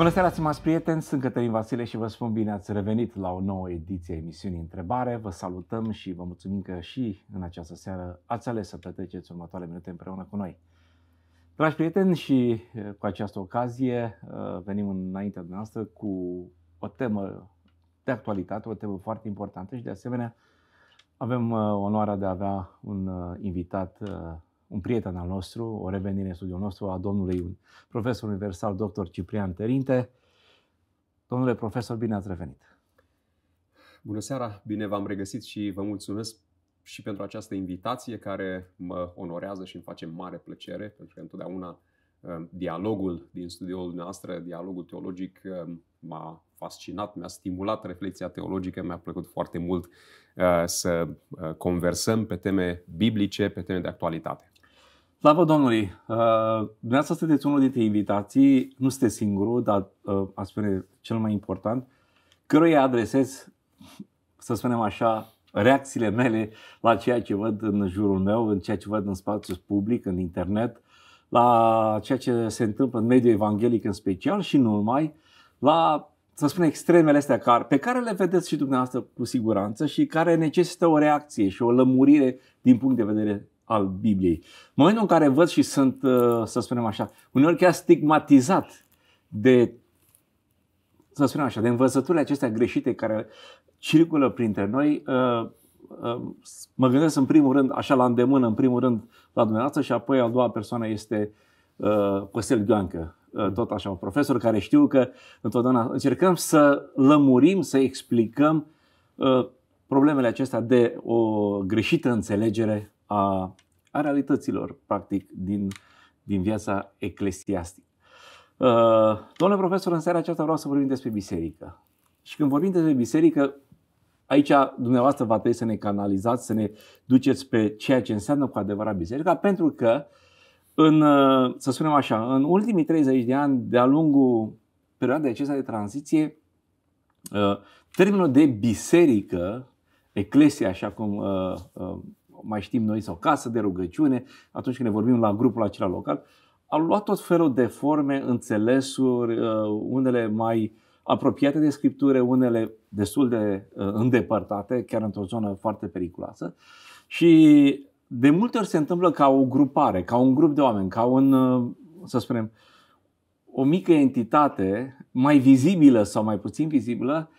Bună seara, stimați prieteni, sunt Cătălin Vasile și vă spun bine ați revenit la o nouă ediție a emisiunii Întrebare. Vă salutăm și vă mulțumim că și în această seară ați ales să petreceți următoarele minute împreună cu noi. Dragi prieteni, și eh, cu această ocazie eh, venim înaintea dumneavoastră cu o temă de actualitate, o temă foarte importantă și de asemenea avem eh, onoarea de a avea un invitat un prieten al nostru, o revenire în studiul nostru, a domnului profesor universal, dr. Ciprian Terinte. Domnule profesor, bine ați revenit! Bună seara, bine v-am regăsit și vă mulțumesc și pentru această invitație care mă onorează și îmi face mare plăcere, pentru că întotdeauna um, dialogul din studioul noastră, dialogul teologic, um, m-a fascinat, mi-a stimulat reflexia teologică, mi-a plăcut foarte mult uh, să uh, conversăm pe teme biblice, pe teme de actualitate. Slavă Domnului! Uh, dumneavoastră sunteți unul dintre invitații, nu sunteți singurul, dar uh, a spune cel mai important, căruia adresez, să spunem așa, reacțiile mele la ceea ce văd în jurul meu, în ceea ce văd în spațiul public, în internet, la ceea ce se întâmplă în mediul evanghelic în special și nu numai, la, să spunem, extremele astea care, pe care le vedeți și dumneavoastră cu siguranță și care necesită o reacție și o lămurire din punct de vedere al Bibliei. În momentul în care văd și sunt, uh, să spunem așa, uneori chiar stigmatizat de, să spunem așa, de învățăturile acestea greșite care circulă printre noi, uh, uh, mă gândesc în primul rând, așa la îndemână, în primul rând la dumneavoastră și apoi a doua persoană este Costel Gheancă, tot așa, un profesor care știu că întotdeauna încercăm să lămurim, să explicăm problemele acestea de o greșită înțelegere a, a realităților, practic, din, din viața eclesiastică. Uh, domnule profesor, în seara aceasta vreau să vorbim despre biserică. Și când vorbim despre biserică, aici dumneavoastră va trebui să ne canalizați, să ne duceți pe ceea ce înseamnă cu adevărat biserica, pentru că, în, uh, să spunem așa, în ultimii 30 de ani, de-a lungul perioadei acestea de tranziție, uh, termenul de biserică, eclesia, așa cum uh, mai știm noi, sau casă de rugăciune, atunci când ne vorbim la grupul acela local, au luat tot felul de forme, înțelesuri, uh, unele mai apropiate de scriptură, unele destul de uh, îndepărtate, chiar într-o zonă foarte periculoasă. Și de multe ori se întâmplă ca o grupare, ca un grup de oameni, ca un, uh, să spunem, o mică entitate, mai vizibilă sau mai puțin vizibilă,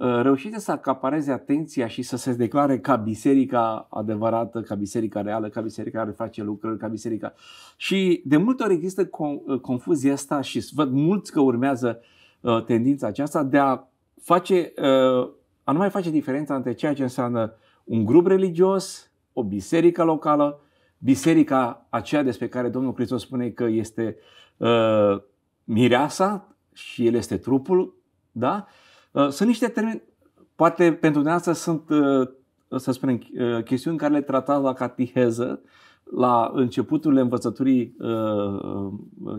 Ă, reușite să acapareze atenția și să se declare ca biserica adevărată, ca biserica reală, ca biserica care face lucruri, ca biserica. Și de multe ori există ă, confuzia asta și văd mulți că urmează ă, tendința aceasta de a face, a nu mai face diferența între ceea ce înseamnă un grup religios, o biserică locală, biserica aceea despre care Domnul Hristos spune că este uh, mireasa și el este trupul, da? Uh, Uh, sunt niște termeni, poate pentru dumneavoastră sunt, uh, să spunem, uh, chestiuni care le tratați la catiheză, la începuturile învățăturii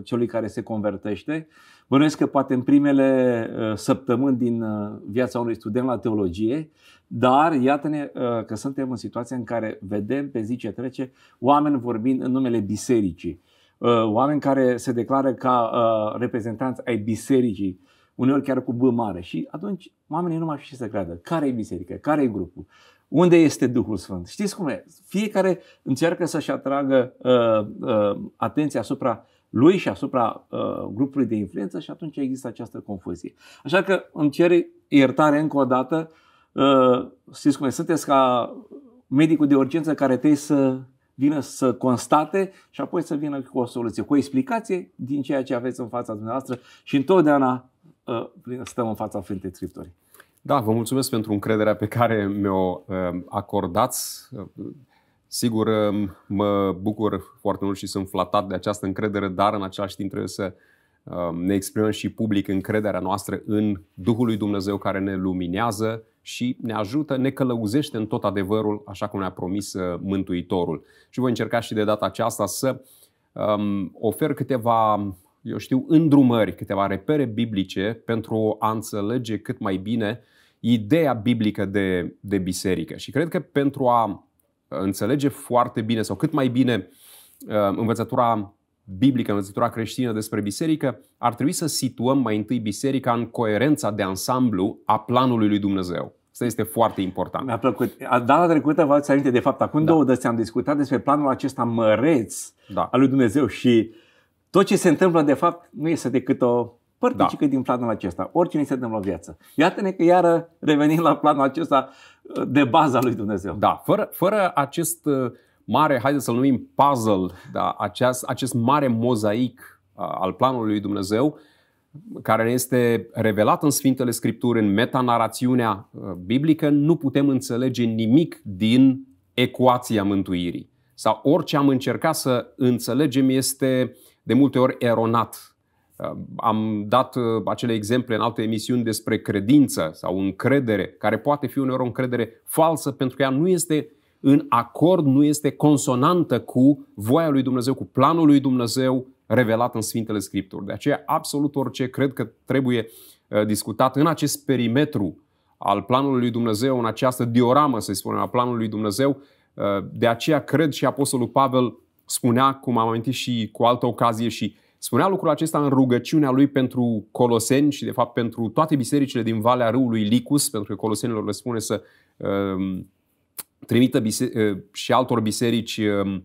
celui care se convertește. Bănuiesc că poate în primele săptămâni din viața unui student la teologie, dar iată-ne că suntem în situația în care vedem pe zi ce trece oameni vorbind în numele bisericii, oameni care se declară ca reprezentanți ai bisericii uneori chiar cu B mare. Și atunci oamenii nu mai știu ce să creadă. Care e biserica? Care e grupul? Unde este Duhul Sfânt? Știți cum e? Fiecare încearcă să-și atragă uh, uh, atenția asupra lui și asupra uh, grupului de influență și atunci există această confuzie. Așa că îmi cer iertare încă o dată. Uh, știți cum e? Sunteți ca medicul de urgență care trebuie să vină să constate și apoi să vină cu o soluție, cu o explicație din ceea ce aveți în fața dumneavoastră și întotdeauna Ă, stăm în fața Sfintei Thriftului. Da, vă mulțumesc pentru încrederea pe care mi-o ă, acordați. Ă, sigur, mă bucur foarte mult și sunt flatat de această încredere, dar în același timp trebuie să ne exprimăm și public încrederea noastră în Duhul lui Dumnezeu care ne luminează și ne ajută, ne călăuzește în tot adevărul, așa cum ne-a promis Mântuitorul. Și voi încerca și de data aceasta să um, ofer câteva eu știu, îndrumări, câteva repere biblice pentru a înțelege cât mai bine ideea biblică de, de biserică. Și cred că pentru a uh, înțelege foarte bine sau cât mai bine uh, învățătura biblică, învățătura creștină despre biserică, ar trebui să situăm mai întâi biserica în coerența de ansamblu a planului lui Dumnezeu. Asta este foarte important. Mi-a plăcut. Data trecută v-ați aminte, de fapt, acum da. două dăți am discutat despre planul acesta măreț da. al lui Dumnezeu și uh, tot ce se întâmplă, de fapt, nu este decât o părticică da. din planul acesta. oricine se întâmplă în viață. Iată-ne că iară revenim la planul acesta uh, de baza lui Dumnezeu. Da, fără, fără acest uh, mare, haideți să-l numim puzzle, da, acest, acest mare mozaic uh, al planului lui Dumnezeu, care ne este revelat în Sfintele Scripturi, în metanarațiunea biblică, nu putem înțelege nimic din ecuația mântuirii. Sau orice am încercat să înțelegem este uh, de multe ori eronat. Uh, am dat uh, acele exemple în alte emisiuni despre credință sau încredere, care poate fi uneori o încredere falsă pentru că ea nu este în acord, nu este consonantă cu voia lui Dumnezeu, cu planul lui Dumnezeu revelat în Sfintele Scripturi. De aceea, absolut orice cred că trebuie uh, discutat în acest perimetru al planului lui Dumnezeu, în această dioramă, să spunem, a planului lui Dumnezeu. De aceea cred și Apostolul Pavel spunea, cum am amintit și cu altă ocazie și spunea lucrul acesta în rugăciunea lui pentru Coloseni și de fapt pentru toate bisericile din Valea Râului Licus, pentru că Colosenilor le spune să uh, trimită bise- uh, și altor biserici uh,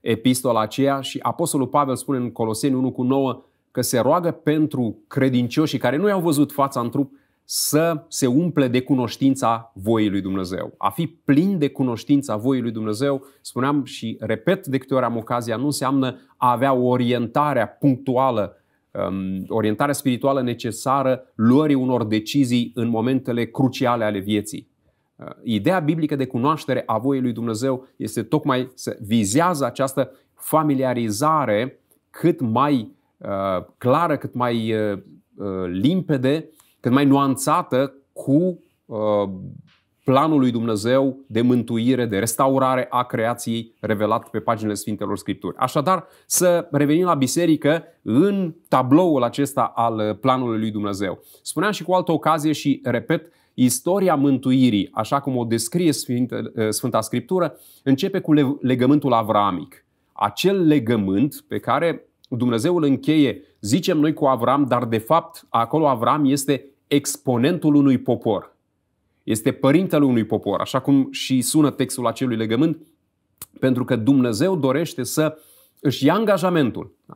epistola aceea și Apostolul Pavel spune în Coloseni 1 cu 9 că se roagă pentru credincioșii care nu i-au văzut fața în trup, să se umple de cunoștința voii lui Dumnezeu. A fi plin de cunoștința voii lui Dumnezeu, spuneam și repet de câte ori am ocazia, nu înseamnă a avea o orientare punctuală, um, orientare spirituală necesară luării unor decizii în momentele cruciale ale vieții. Uh, ideea biblică de cunoaștere a voii lui Dumnezeu este tocmai să vizează această familiarizare cât mai uh, clară, cât mai uh, uh limpede cât mai nuanțată cu uh, planul lui Dumnezeu de mântuire, de restaurare a creației revelat pe paginile Sfintelor Scripturi. Așadar, să revenim la biserică în tabloul acesta al planului lui Dumnezeu. Spuneam și cu altă ocazie și repet, istoria mântuirii, așa cum o descrie uh, Sfânta Scriptură, începe cu legământul avramic. Acel legământ pe care Dumnezeu îl încheie, zicem noi, cu Avram, dar de fapt acolo Avram este exponentul unui popor. Este părintele unui popor, așa cum și sună textul acelui legământ, pentru că Dumnezeu dorește să își ia angajamentul, da?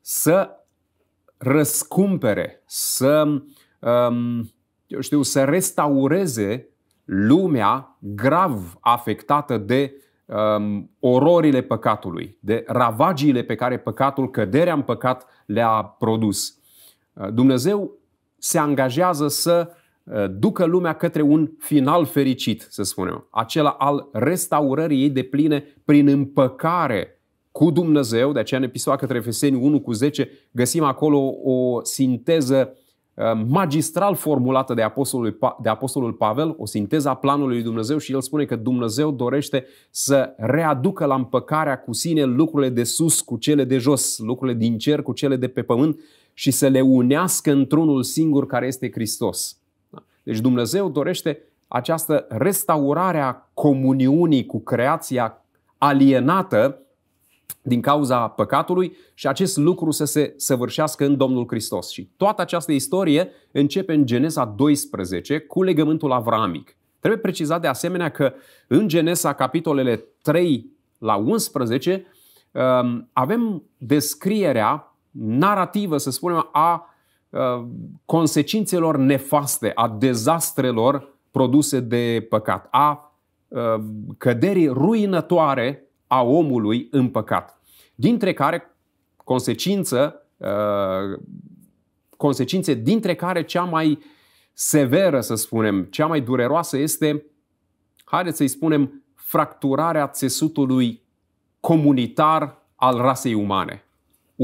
să răscumpere, să, um, eu știu, să restaureze lumea grav afectată de um, ororile păcatului, de ravagiile pe care păcatul, căderea în păcat le-a produs. Uh, Dumnezeu se angajează să uh, ducă lumea către un final fericit, să spunem, acela al restaurării ei de pline prin împăcare cu Dumnezeu, de aceea în epistola către Efeseni 1 cu 10 găsim acolo o sinteză uh, magistral formulată de Apostolul, de Apostolul Pavel, o sinteză a planului lui Dumnezeu și el spune că Dumnezeu dorește să readucă la împăcarea cu sine lucrurile de sus cu cele de jos, lucrurile din cer cu cele de pe pământ și să le unească într-unul singur care este Hristos. Da? Deci Dumnezeu dorește această restaurare a comuniunii cu creația alienată din cauza păcatului și acest lucru să se săvârșească în Domnul Hristos. Și toată această istorie începe în Geneza 12 cu legământul avramic. Trebuie precizat de asemenea că în Genesa, capitolele 3 la 11, um, avem descrierea narrativă, să spunem, a uh, consecințelor nefaste, a dezastrelor produse de păcat, a uh, căderii ruinătoare a omului în păcat, dintre care consecință, uh, consecințe dintre care cea mai severă, să spunem, cea mai dureroasă este, haideți să-i spunem, fracturarea țesutului comunitar al rasei umane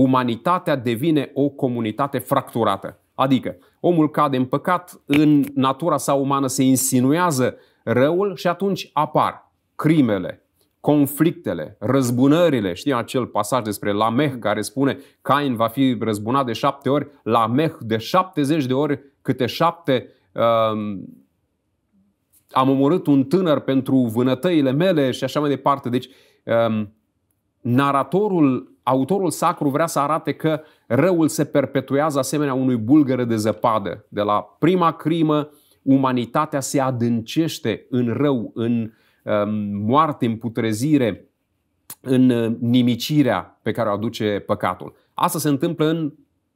umanitatea devine o comunitate fracturată. Adică omul cade în păcat, în natura sa umană se insinuează răul și atunci apar crimele, conflictele, răzbunările. Știi acel pasaj despre Lameh care spune Cain va fi răzbunat de șapte ori, Lameh de șaptezeci de ori, câte șapte um, am omorât un tânăr pentru vânătăile mele și așa mai departe. Deci um, naratorul autorul sacru vrea să arate că răul se perpetuează asemenea unui bulgăre de zăpadă. De la prima crimă, umanitatea se adâncește în rău, în um, moarte, în putrezire, în uh, nimicirea pe care o aduce păcatul. Asta se întâmplă în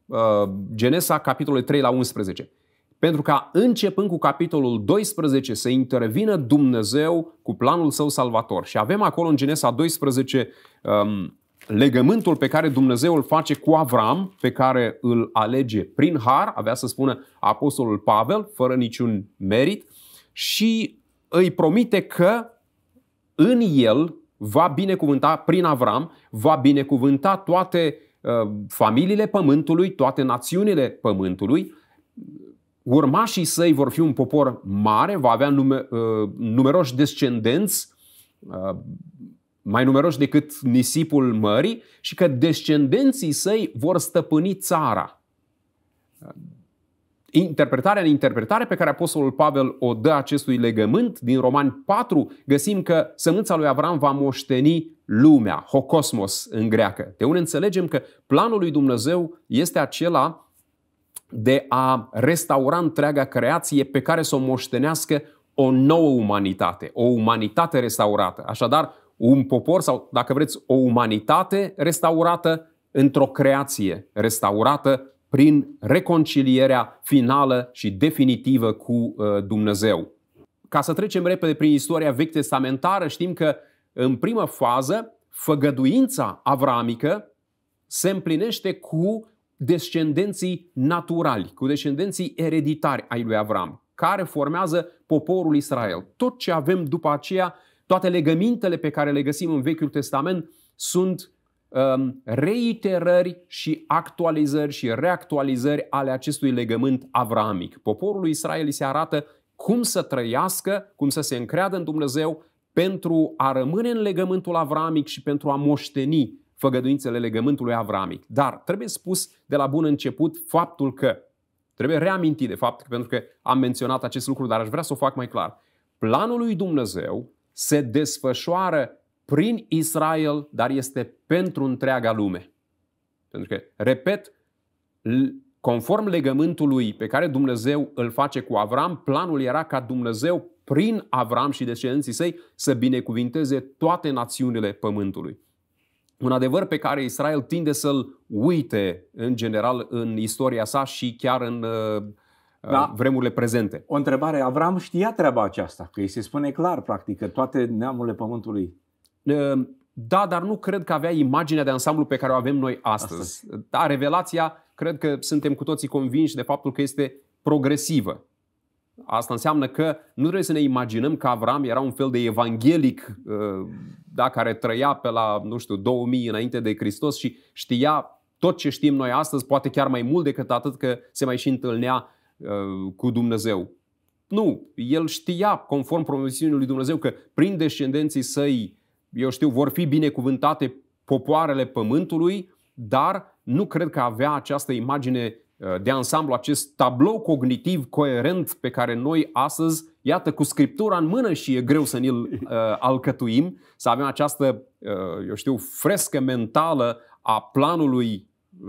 uh, Genesa, capitolul 3 la 11. Pentru ca începând cu capitolul 12 să intervină Dumnezeu cu planul său salvator. Și avem acolo în Genesa 12 legământul pe care Dumnezeu îl face cu Avram, pe care îl alege prin har, avea să spună Apostolul Pavel, fără niciun merit, și îi promite că în el va binecuvânta, prin Avram, va binecuvânta toate uh, familiile pământului, toate națiunile pământului. Urmașii săi vor fi un popor mare, va avea nume, uh, numeroși descendenți uh, mai numeroși decât nisipul mării și că descendenții săi vor stăpâni țara. Interpretarea în interpretare pe care Apostolul Pavel o dă acestui legământ din Romani 4, găsim că sămânța lui Avram va moșteni lumea, hocosmos în greacă. De unde înțelegem că planul lui Dumnezeu este acela de a restaura întreaga creație pe care să o moștenească o nouă umanitate, o umanitate restaurată. Așadar, un popor sau, dacă vreți, o umanitate restaurată într-o creație restaurată prin reconcilierea finală și definitivă cu uh, Dumnezeu. Ca să trecem repede prin istoria vechi testamentară, știm că în primă fază făgăduința avramică se împlinește cu descendenții naturali, cu descendenții ereditari ai lui Avram, care formează poporul Israel. Tot ce avem după aceea toate legămintele pe care le găsim în Vechiul Testament sunt um, reiterări și actualizări și reactualizări ale acestui legământ avramic. Poporul Israel îi se arată cum să trăiască, cum să se încreadă în Dumnezeu pentru a rămâne în legământul avramic și pentru a moșteni făgăduințele legământului avramic. Dar trebuie spus de la bun început faptul că, trebuie reamintit de fapt, pentru că am menționat acest lucru, dar aș vrea să o fac mai clar. Planul lui Dumnezeu se desfășoară prin Israel, dar este pentru întreaga lume. Pentru că, repet, conform legământului pe care Dumnezeu îl face cu Avram, planul era ca Dumnezeu prin Avram și descendenții săi să binecuvinteze toate națiunile pământului. Un adevăr pe care Israel tinde să-l uite în general în istoria sa și chiar în uh, da. Uh, vremurile prezente. O întrebare. Avram știa treaba aceasta, că îi se spune clar, practic, că toate neamurile pământului. Uh, da, dar nu cred că avea imaginea de ansamblu pe care o avem noi astăzi. astăzi. Da, revelația, cred că suntem cu toții convinși de faptul că este progresivă. Asta înseamnă că nu trebuie să ne imaginăm că Avram era un fel de evanghelic uh, da, care trăia pe la, nu știu, 2000 înainte de Hristos și știa tot ce știm noi astăzi, poate chiar mai mult decât atât că se mai și întâlnea Uh, cu Dumnezeu. Nu, el știa, conform promisiunii lui Dumnezeu, că prin descendenții săi, eu știu, vor fi binecuvântate popoarele pământului, dar nu cred că avea această imagine uh, de ansamblu, acest tablou cognitiv coerent pe care noi astăzi, iată, cu scriptura în mână și e greu să ne-l uh, alcătuim, să avem această, uh, eu știu, frescă mentală a planului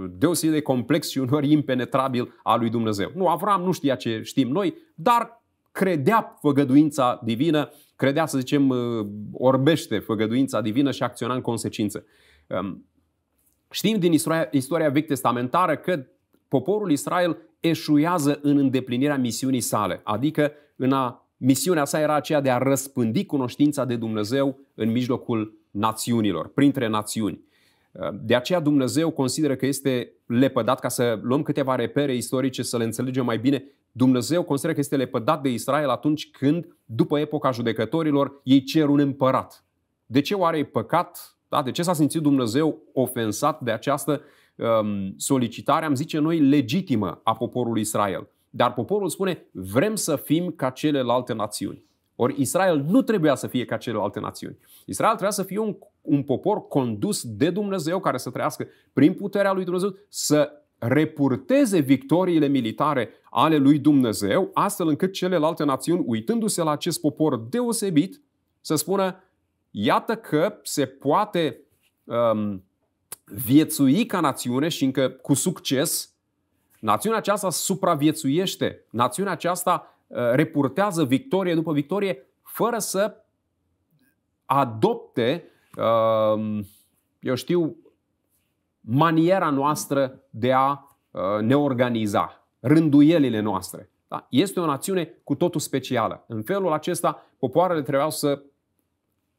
deosebit de complex și unor impenetrabil al lui Dumnezeu. Nu, Avram nu știa ce știm noi, dar credea făgăduința divină, credea, să zicem, uh, orbește făgăduința divină și acționa în consecință. Um, știm din istoria, vechi testamentară că poporul Israel eșuiază în îndeplinirea misiunii sale, adică în a, misiunea sa era aceea de a răspândi cunoștința de Dumnezeu în mijlocul națiunilor, printre națiuni. De aceea Dumnezeu consideră că este lepădat, ca să luăm câteva repere istorice să le înțelegem mai bine, Dumnezeu consideră că este lepădat de Israel atunci când, după epoca judecătorilor, ei cer un împărat. De ce oare e păcat? Da? De ce s-a simțit Dumnezeu ofensat de această um, solicitare, am zice noi, legitimă a poporului Israel? Dar poporul spune, vrem să fim ca celelalte națiuni. Ori Israel nu trebuia să fie ca celelalte națiuni. Israel trebuia să fie un, un popor condus de Dumnezeu care să trăiască prin puterea lui Dumnezeu, să repurteze victoriile militare ale lui Dumnezeu, astfel încât celelalte națiuni, uitându-se la acest popor deosebit, să spună, iată că se poate um, viețui ca națiune și încă cu succes, națiunea aceasta supraviețuiește, națiunea aceasta Uh, repurtează victorie după victorie fără să adopte, um, eu știu, maniera noastră de a uh, ne organiza, rânduielile noastre. Da? Este o națiune cu totul specială. În felul acesta, popoarele trebuiau să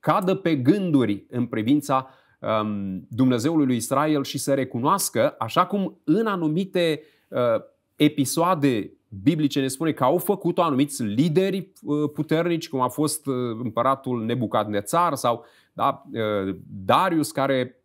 cadă pe gânduri în privința um, Dumnezeului lui Israel și să recunoască, așa cum în anumite uh, episoade biblice ne spune că au făcut-o anumiți lideri uh, puternici, cum a fost uh, împăratul Nebucadnețar sau da, uh, Darius, care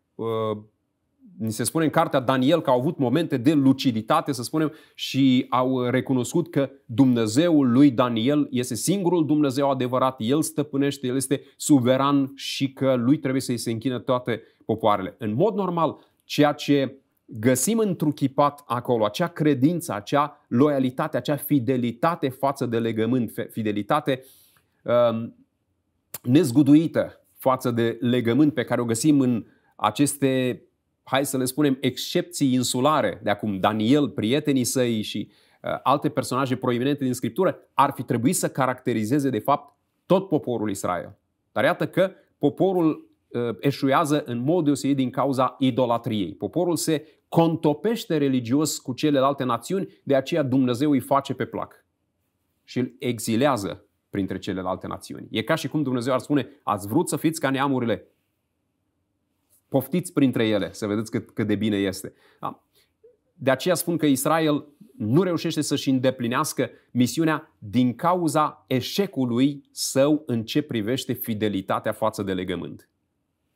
ni se spune în cartea Daniel că au avut momente de luciditate, să spunem, și au recunoscut că Dumnezeul lui Daniel este singurul Dumnezeu adevărat, El stăpânește, El este suveran și că lui trebuie să-i se închină toate popoarele. În mod normal, ceea ce găsim întruchipat acolo acea credință, acea loialitate, acea fidelitate față de legământ, fidelitate um, nezguduită față de legământ pe care o găsim în aceste, hai să le spunem, excepții insulare de acum, Daniel, prietenii săi și uh, alte personaje proeminente din Scriptură, ar fi trebuit să caracterizeze, de fapt, tot poporul Israel. Dar iată că poporul uh, eșuează în mod deosebit din cauza idolatriei. Poporul se contopește religios cu celelalte națiuni, de aceea Dumnezeu îi face pe plac și îl exilează printre celelalte națiuni. E ca și cum Dumnezeu ar spune, ați vrut să fiți ca neamurile, poftiți printre ele, să vedeți cât, cât de bine este. Da. De aceea spun că Israel nu reușește să-și îndeplinească misiunea din cauza eșecului său în ce privește fidelitatea față de legământ.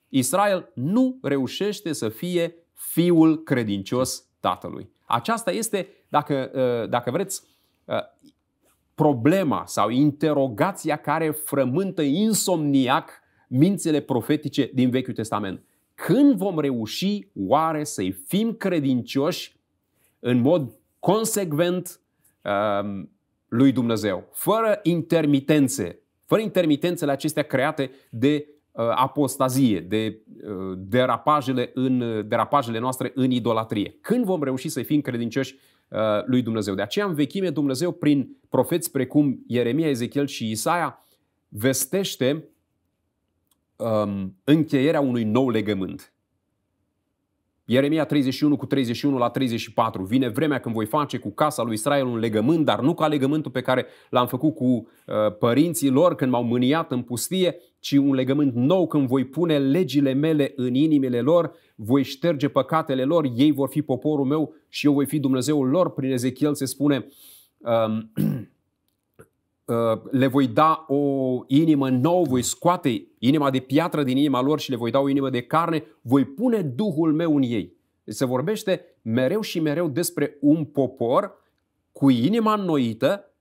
Israel nu reușește să fie fiul credincios tatălui. Aceasta este, dacă, uh, dacă vreți, uh, problema sau interogația care frământă insomniac mințele profetice din Vechiul Testament. Când vom reuși oare să-i fim credincioși în mod consecvent um, lui Dumnezeu, fără intermitențe, fără intermitențele acestea create de Uh, apostazie, de uh, derapajele, în, uh, derapajele noastre în idolatrie. Când vom reuși să fim credincioși lui Dumnezeu? De aceea, în vechime, Dumnezeu, prin profeți precum Ieremia, Ezechiel și Isaia, vestește um, încheierea unui nou legământ. Ieremia 31 cu 31 la 34. Vine vremea când voi face cu casa lui Israel un legământ, dar nu ca legământul pe care l-am făcut cu uh, părinții lor când m-au mâniat în pustie, ci un legământ nou când voi pune legile mele în inimile lor, voi șterge păcatele lor, ei vor fi poporul meu și eu voi fi Dumnezeul lor. Prin Ezechiel se spune um, Uh, le voi da o inimă nouă, voi scoate inima de piatră din inima lor și le voi da o inimă de carne, voi pune Duhul meu în ei. Deci se vorbește mereu și mereu despre un popor cu inima înnoită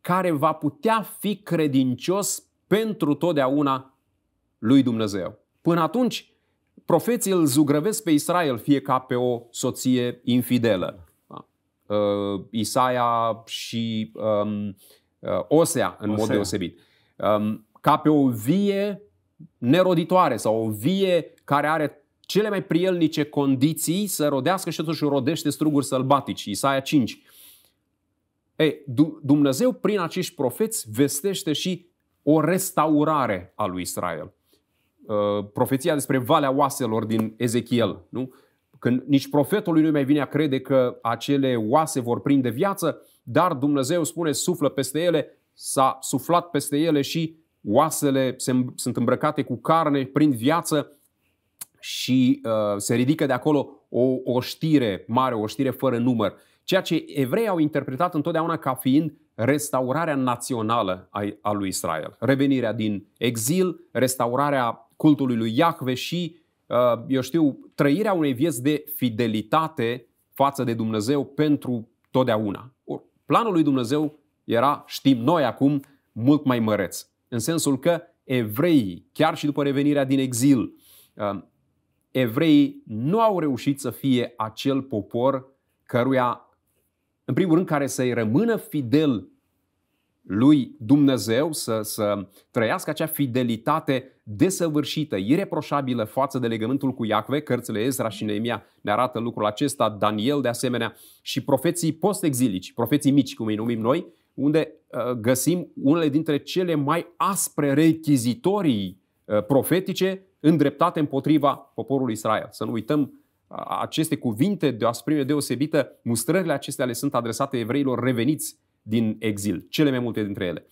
care va putea fi credincios pentru totdeauna lui Dumnezeu. Până atunci, profeții îl zugrăvesc pe Israel, fie ca pe o soție infidelă. Da. Uh, Isaia și um, Uh, Osea, în Osea. mod deosebit. Um, ca pe o vie neroditoare sau o vie care are cele mai prielnice condiții să rodească și totuși rodește struguri sălbatici. Isaia 5. Ei, Dumnezeu prin acești profeți vestește și o restaurare a lui Israel. Uh, profeția despre Valea Oaselor din Ezechiel, nu? Când nici profetul lui nu mai vine a crede că acele oase vor prinde viață, dar Dumnezeu spune suflă peste ele, s-a suflat peste ele și oasele se, sunt îmbrăcate cu carne, prin viață și uh, se ridică de acolo o o știre mare, o știre fără număr. Ceea ce evrei au interpretat întotdeauna ca fiind restaurarea națională a lui Israel. Revenirea din exil, restaurarea cultului lui Iahve și, uh, eu știu, trăirea unei vieți de fidelitate față de Dumnezeu pentru totdeauna. Planul lui Dumnezeu era, știm noi acum, mult mai măreț. În sensul că evreii, chiar și după revenirea din exil, uh, evreii nu au reușit să fie acel popor căruia, în primul rând, care să-i rămână fidel lui Dumnezeu, să, să trăiască acea fidelitate desăvârșită, ireproșabilă față de legământul cu Iacve. Cărțile Ezra și Neemia ne arată lucrul acesta, Daniel de asemenea și profeții post-exilici, profeții mici, cum îi numim noi, unde uh, găsim unele dintre cele mai aspre rechizitorii uh, profetice îndreptate împotriva poporului Israel. Să nu uităm uh, aceste cuvinte de o asprime deosebită, mustrările acestea le sunt adresate evreilor reveniți din exil, cele mai multe dintre ele.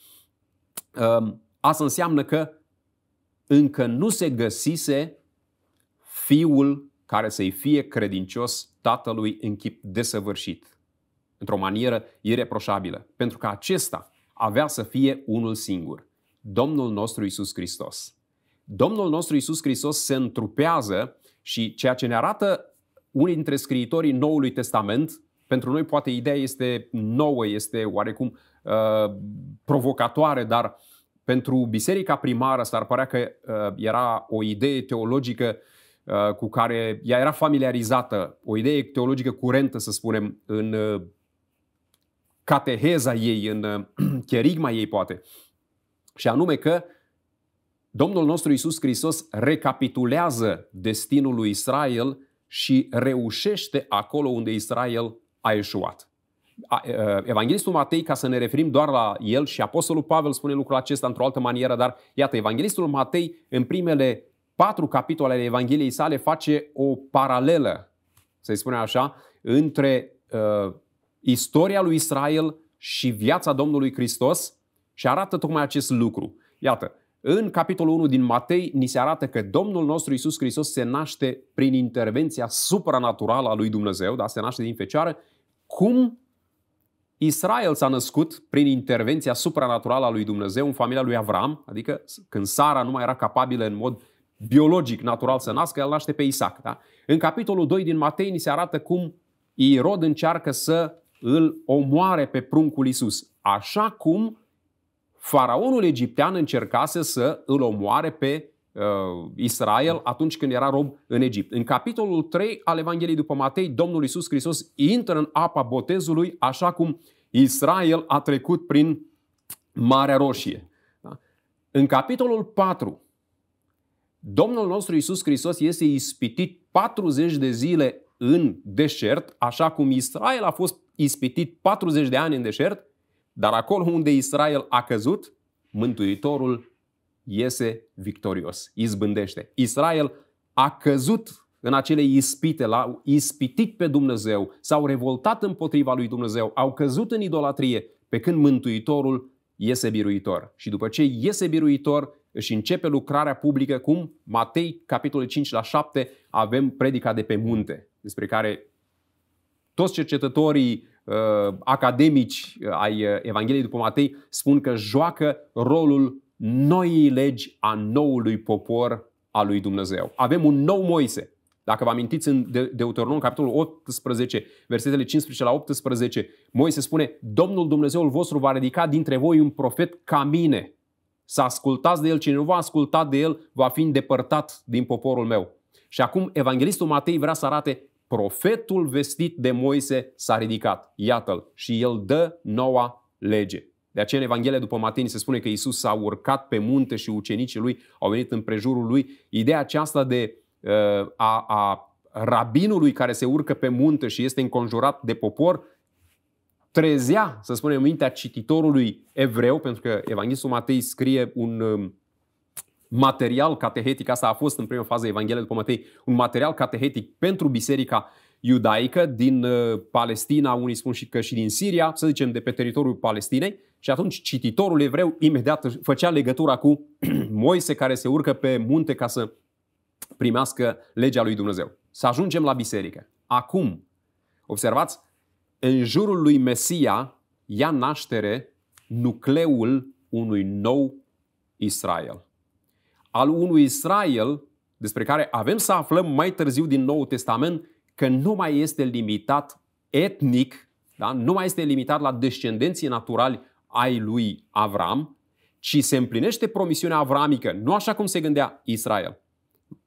Um, asta înseamnă că încă nu se găsise fiul care să-i fie credincios tatălui în chip desăvârșit, într-o manieră ireproșabilă, pentru că acesta avea să fie unul singur, Domnul nostru Isus Hristos. Domnul nostru Isus Hristos se întrupează și ceea ce ne arată unii dintre scriitorii Noului Testament, pentru noi poate ideea este nouă, este oarecum uh, provocatoare, dar pentru biserica primară s-ar părea că uh, era o idee teologică uh, cu care ea era familiarizată, o idee teologică curentă, să spunem, în uh, cateheza ei, în uh, cherigma ei poate. Și anume că Domnul nostru Isus Hristos recapitulează destinul lui Israel și reușește acolo unde Israel a eșuat. Evanghelistul Matei, ca să ne referim doar la el și Apostolul Pavel spune lucrul acesta într-o altă manieră, dar iată, Evanghelistul Matei în primele patru capitole ale Evangheliei sale face o paralelă, să-i spunem așa, între uh, istoria lui Israel și viața Domnului Hristos și arată tocmai acest lucru. Iată, în capitolul 1 din Matei ni se arată că Domnul nostru Isus Hristos se naște prin intervenția supranaturală a lui Dumnezeu, da? se naște din fecioară, cum Israel s-a născut prin intervenția supranaturală a lui Dumnezeu în familia lui Avram, adică când Sara nu mai era capabilă în mod biologic, natural să nască, el naște pe Isaac. Da? În capitolul 2 din Matei ni se arată cum Irod încearcă să îl omoare pe pruncul Isus, așa cum Faraonul egiptean încercase să îl omoare pe uh, Israel atunci când era rob în Egipt. În capitolul 3 al Evangheliei după Matei, Domnul Isus Hristos intră în apa botezului așa cum Israel a trecut prin Marea Roșie. Da? În capitolul 4, Domnul nostru Isus Hristos este ispitit 40 de zile în deșert, așa cum Israel a fost ispitit 40 de ani în deșert, dar acolo unde Israel a căzut, Mântuitorul iese victorios, izbândește. Israel a căzut în acele ispite, l-au ispitit pe Dumnezeu, s-au revoltat împotriva lui Dumnezeu, au căzut în idolatrie, pe când Mântuitorul iese biruitor. Și după ce iese biruitor, își începe lucrarea publică, cum Matei, capitolul 5 la 7, avem predica de pe munte, despre care toți cercetătorii Uh, academici uh, ai uh, Evangheliei după Matei spun că joacă rolul noii legi a noului popor al lui Dumnezeu. Avem un nou Moise. Dacă vă amintiți în Deuteronom, capitolul 18, versetele 15 la 18, Moise spune, Domnul Dumnezeul vostru va ridica dintre voi un profet ca mine. Să ascultați de el, cine nu va asculta de el va fi îndepărtat din poporul meu. Și acum evanghelistul Matei vrea să arate profetul vestit de Moise s-a ridicat. Iată-l. Și el dă noua lege. De aceea în Evanghelia după Matei se spune că Isus s-a urcat pe munte și ucenicii lui au venit în prejurul lui. Ideea aceasta de uh, a, a rabinului care se urcă pe munte și este înconjurat de popor trezea, să spunem, mintea cititorului evreu, pentru că Evanghelistul Matei scrie un um, material catehetic, asta a fost în prima fază Evanghelia după Matei, un material catehetic pentru biserica iudaică din uh, Palestina, unii spun și că și din Siria, să zicem de pe teritoriul Palestinei, și atunci cititorul evreu imediat făcea legătura cu Moise care se urcă pe munte ca să primească legea lui Dumnezeu. Să ajungem la biserică. Acum, observați, în jurul lui Mesia ia naștere nucleul unui nou Israel al unui Israel, despre care avem să aflăm mai târziu din Noul Testament, că nu mai este limitat etnic, da? nu mai este limitat la descendenții naturali ai lui Avram, ci se împlinește promisiunea avramică, nu așa cum se gândea Israel,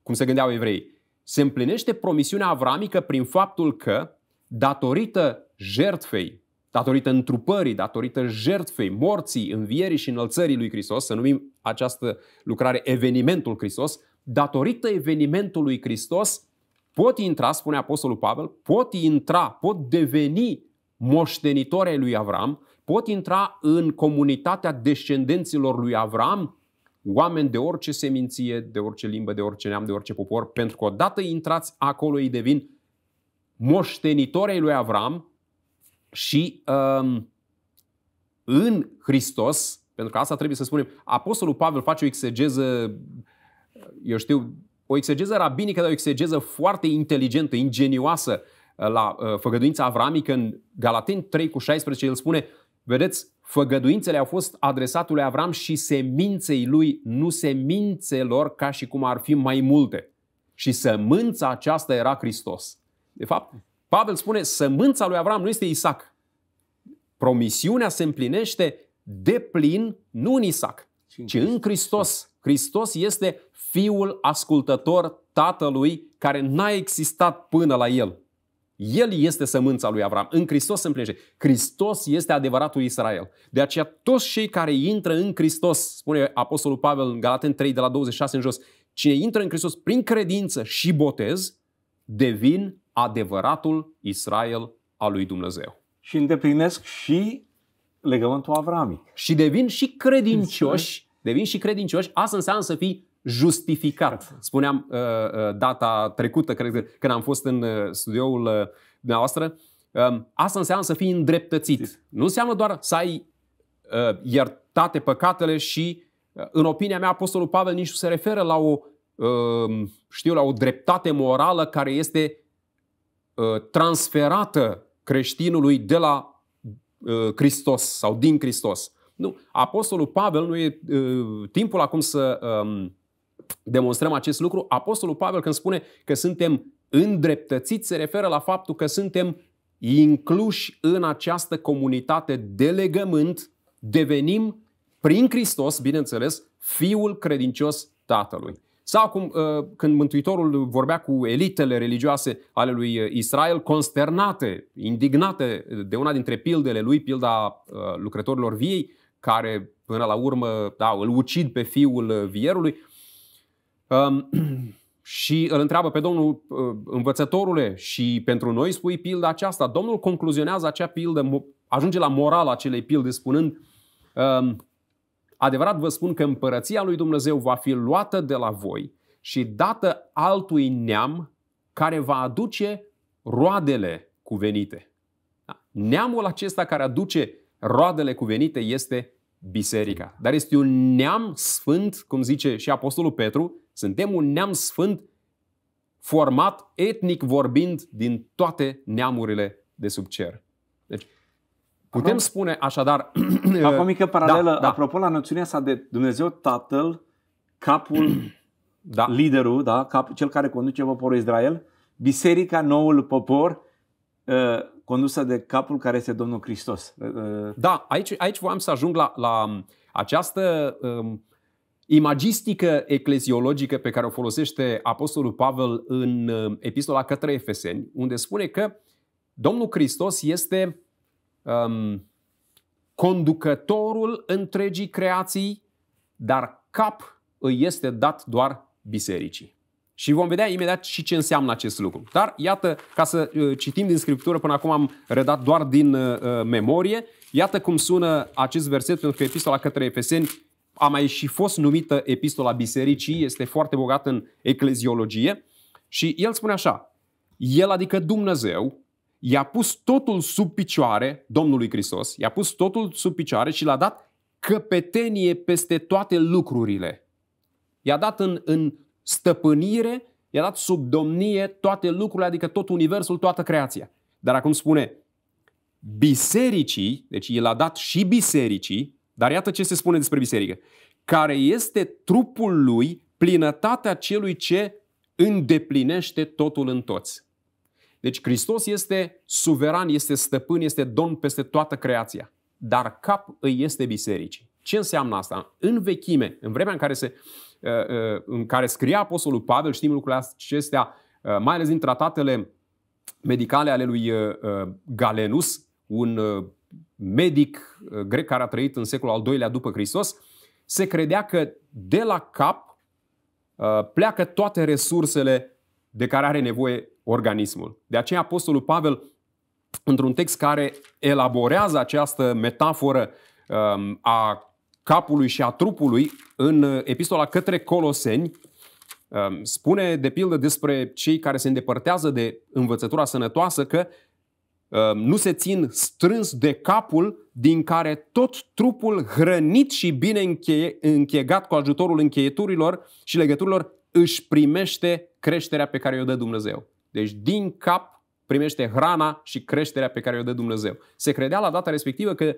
cum se gândeau evrei. Se împlinește promisiunea avramică prin faptul că, datorită jertfei datorită întrupării, datorită jertfei, morții, învierii și înălțării lui Hristos, să numim această lucrare evenimentul Hristos, datorită evenimentului Hristos, pot intra, spune Apostolul Pavel, pot intra, pot deveni moștenitori ai lui Avram, pot intra în comunitatea descendenților lui Avram, oameni de orice seminție, de orice limbă, de orice neam, de orice popor, pentru că odată intrați acolo, ei devin moștenitori ai lui Avram, și um, în Hristos, pentru că asta trebuie să spunem, Apostolul Pavel face o exegeză, eu știu, o exegeză rabinică, dar o exegeză foarte inteligentă, ingenioasă la uh, făgăduința avramică în Galaten 3 cu 16, el spune, vedeți, făgăduințele au fost adresate lui Avram și seminței lui, nu semințelor ca și cum ar fi mai multe. Și sămânța aceasta era Hristos. De fapt, Pavel spune, sămânța lui Avram nu este Isaac. Promisiunea se împlinește de plin, nu în Isaac, ci în Hristos. Hristos este fiul ascultător tatălui care n-a existat până la el. El este sămânța lui Avram. În Hristos se împlinește. Hristos este adevăratul Israel. De aceea toți cei care intră în Hristos, spune Apostolul Pavel în Galaten 3 de la 26 în jos, cine intră în Hristos prin credință și botez, devin adevăratul Israel al lui Dumnezeu. Și îndeplinesc și legământul avramic. Și devin și credincioși, devin și credincioși, asta înseamnă să fii justificat. Exact. Spuneam uh, uh, data trecută, cred că când am fost în uh, studioul uh, dumneavoastră, uh, asta înseamnă să fii îndreptățit. Sim. Nu înseamnă doar să ai uh, iertate păcatele și, uh, în opinia mea, Apostolul Pavel nici nu se referă la o Ehm, știu, la o dreptate morală care este ă, transferată creștinului de la ă, Hristos sau din Hristos. Nu. Apostolul Pavel nu e ă, timpul acum să ehm, demonstrăm acest lucru. Apostolul Pavel când spune că suntem îndreptățiți se referă la faptul că suntem incluși în această comunitate de legământ, devenim prin Hristos, bineînțeles, fiul credincios Tatălui. Sau cum uh, când Mântuitorul vorbea cu elitele religioase ale lui uh, Israel, consternate, indignate de una dintre pildele lui, pilda uh, lucrătorilor viei, care până la urmă da, îl ucid pe fiul vierului, um, și îl întreabă pe Domnul, învățătorule, și pentru noi spui pilda aceasta. Domnul concluzionează acea pildă, ajunge la morala acelei pilde spunând, um, Adevărat vă spun că împărăția lui Dumnezeu va fi luată de la voi și dată altui neam care va aduce roadele cuvenite. Da? Neamul acesta care aduce roadele cuvenite este biserica. Dar este un neam sfânt, cum zice și Apostolul Petru, suntem un neam sfânt format etnic vorbind din toate neamurile de sub cer. Putem Acum, spune așadar... Fac o mică da, paralelă. Da, da. Apropo la noțiunea asta de Dumnezeu Tatăl, capul, da. liderul, da, cap, cel care conduce poporul Israel, biserica, noul popor, uh, condusă de capul care este Domnul Hristos. Uh, uh, da, aici, aici voiam să ajung la, la um, această um, imagistică ecleziologică pe care o folosește Apostolul Pavel în um, epistola către Efeseni, unde spune că Domnul Hristos este um, conducătorul întregii creații, dar cap îi este dat doar bisericii. Și vom vedea imediat și ce înseamnă acest lucru. Dar iată, ca să uh, citim din Scriptură, până acum am redat doar din uh, uh, memorie, iată cum sună acest verset, pentru că epistola către Efeseni a mai și fost numită epistola bisericii, este foarte bogată în ecleziologie și el spune așa, el adică Dumnezeu i-a pus totul sub picioare Domnului Hristos, i-a pus totul sub picioare și l-a dat căpetenie peste toate lucrurile. I-a dat în, în stăpânire, i-a dat sub domnie toate lucrurile, adică tot universul, toată creația. Dar acum spune, bisericii, deci el a dat și bisericii, dar iată ce se spune despre biserică, care este trupul lui, plinătatea celui ce îndeplinește totul în toți. Deci Hristos este suveran, este stăpân, este domn peste toată creația. Dar cap îi este bisericii. Ce înseamnă asta? În vechime, în vremea în care, se, uh, uh, în care scria Apostolul Pavel, știm lucrurile acestea, uh, mai ales din tratatele medicale ale lui Galenus, un medic grec care a trăit în secolul al II-lea după Hristos, se credea că de la cap pleacă toate resursele de care are nevoie organismul. De aceea Apostolul Pavel, într-un text care elaborează această metaforă um, a capului și a trupului, în uh, epistola către Coloseni, um, spune de pildă despre cei care se îndepărtează de învățătura sănătoasă că um, nu se țin strâns de capul din care tot trupul hrănit și bine încheie, închegat cu ajutorul încheieturilor și legăturilor își primește creșterea pe care o dă Dumnezeu. Deci din cap primește hrana și creșterea pe care o dă Dumnezeu. Se credea la data respectivă că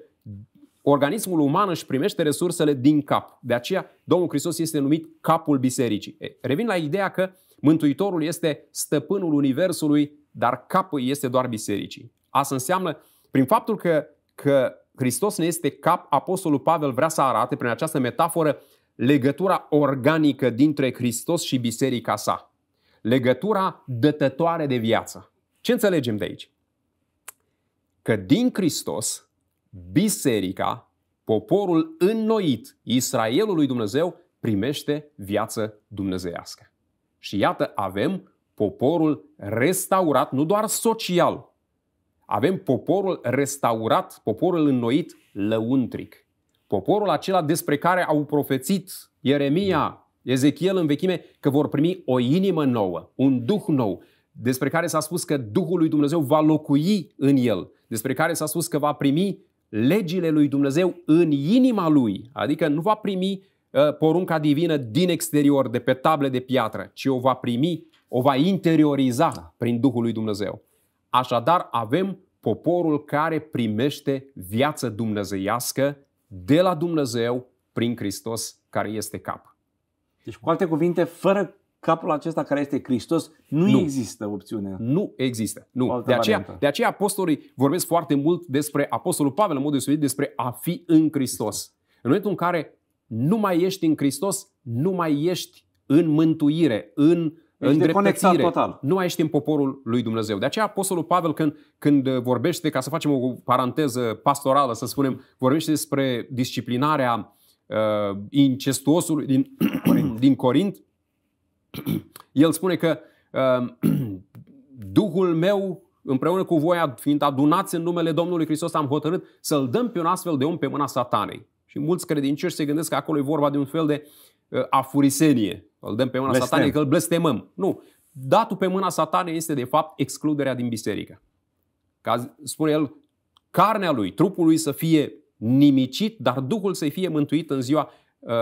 organismul uman își primește resursele din cap. De aceea Domnul Hristos este numit capul bisericii. Revin la ideea că Mântuitorul este stăpânul universului, dar capul este doar bisericii. Asta înseamnă, prin faptul că, că Hristos ne este cap, Apostolul Pavel vrea să arate prin această metaforă legătura organică dintre Hristos și biserica sa legătura dătătoare de viață. Ce înțelegem de aici? Că din Hristos, biserica, poporul înnoit, Israelul lui Dumnezeu, primește viață dumnezeiască. Și iată, avem poporul restaurat, nu doar social. Avem poporul restaurat, poporul înnoit, lăuntric. Poporul acela despre care au profețit Ieremia, Ezechiel în vechime că vor primi o inimă nouă, un duh nou, despre care s-a spus că Duhul lui Dumnezeu va locui în el, despre care s-a spus că va primi legile lui Dumnezeu în inima lui, adică nu va primi uh, porunca divină din exterior, de pe table de piatră, ci o va primi, o va interioriza prin Duhul lui Dumnezeu. Așadar, avem poporul care primește viață dumnezeiască de la Dumnezeu prin Hristos care este cap. Deci, cu alte cuvinte, fără capul acesta care este Hristos, nu, nu. există opțiunea. Nu există. Nu. De aceea, de aceea apostolii vorbesc foarte mult despre apostolul Pavel în mod deosebit despre a fi în Hristos. În momentul în care nu mai ești în Hristos, nu mai ești în mântuire, în Ești îndreptățire. total. Nu mai ești în poporul lui Dumnezeu. De aceea Apostolul Pavel când, când vorbește, ca să facem o paranteză pastorală, să spunem, vorbește despre disciplinarea uh, incestuosului din, din Corint, el spune că uh, Duhul meu împreună cu voi, fiind adunați în numele Domnului Hristos, am hotărât să-l dăm pe un astfel de om pe mâna satanei. Și mulți credincioși se gândesc că acolo e vorba de un fel de uh, afurisenie. Îl dăm pe mâna Blestem. satanei, că îl blestemăm. Nu. Datul pe mâna satanei este, de fapt, excluderea din biserică. Ca spune el, carnea lui, trupul lui să fie nimicit, dar Duhul să-i fie mântuit în ziua uh,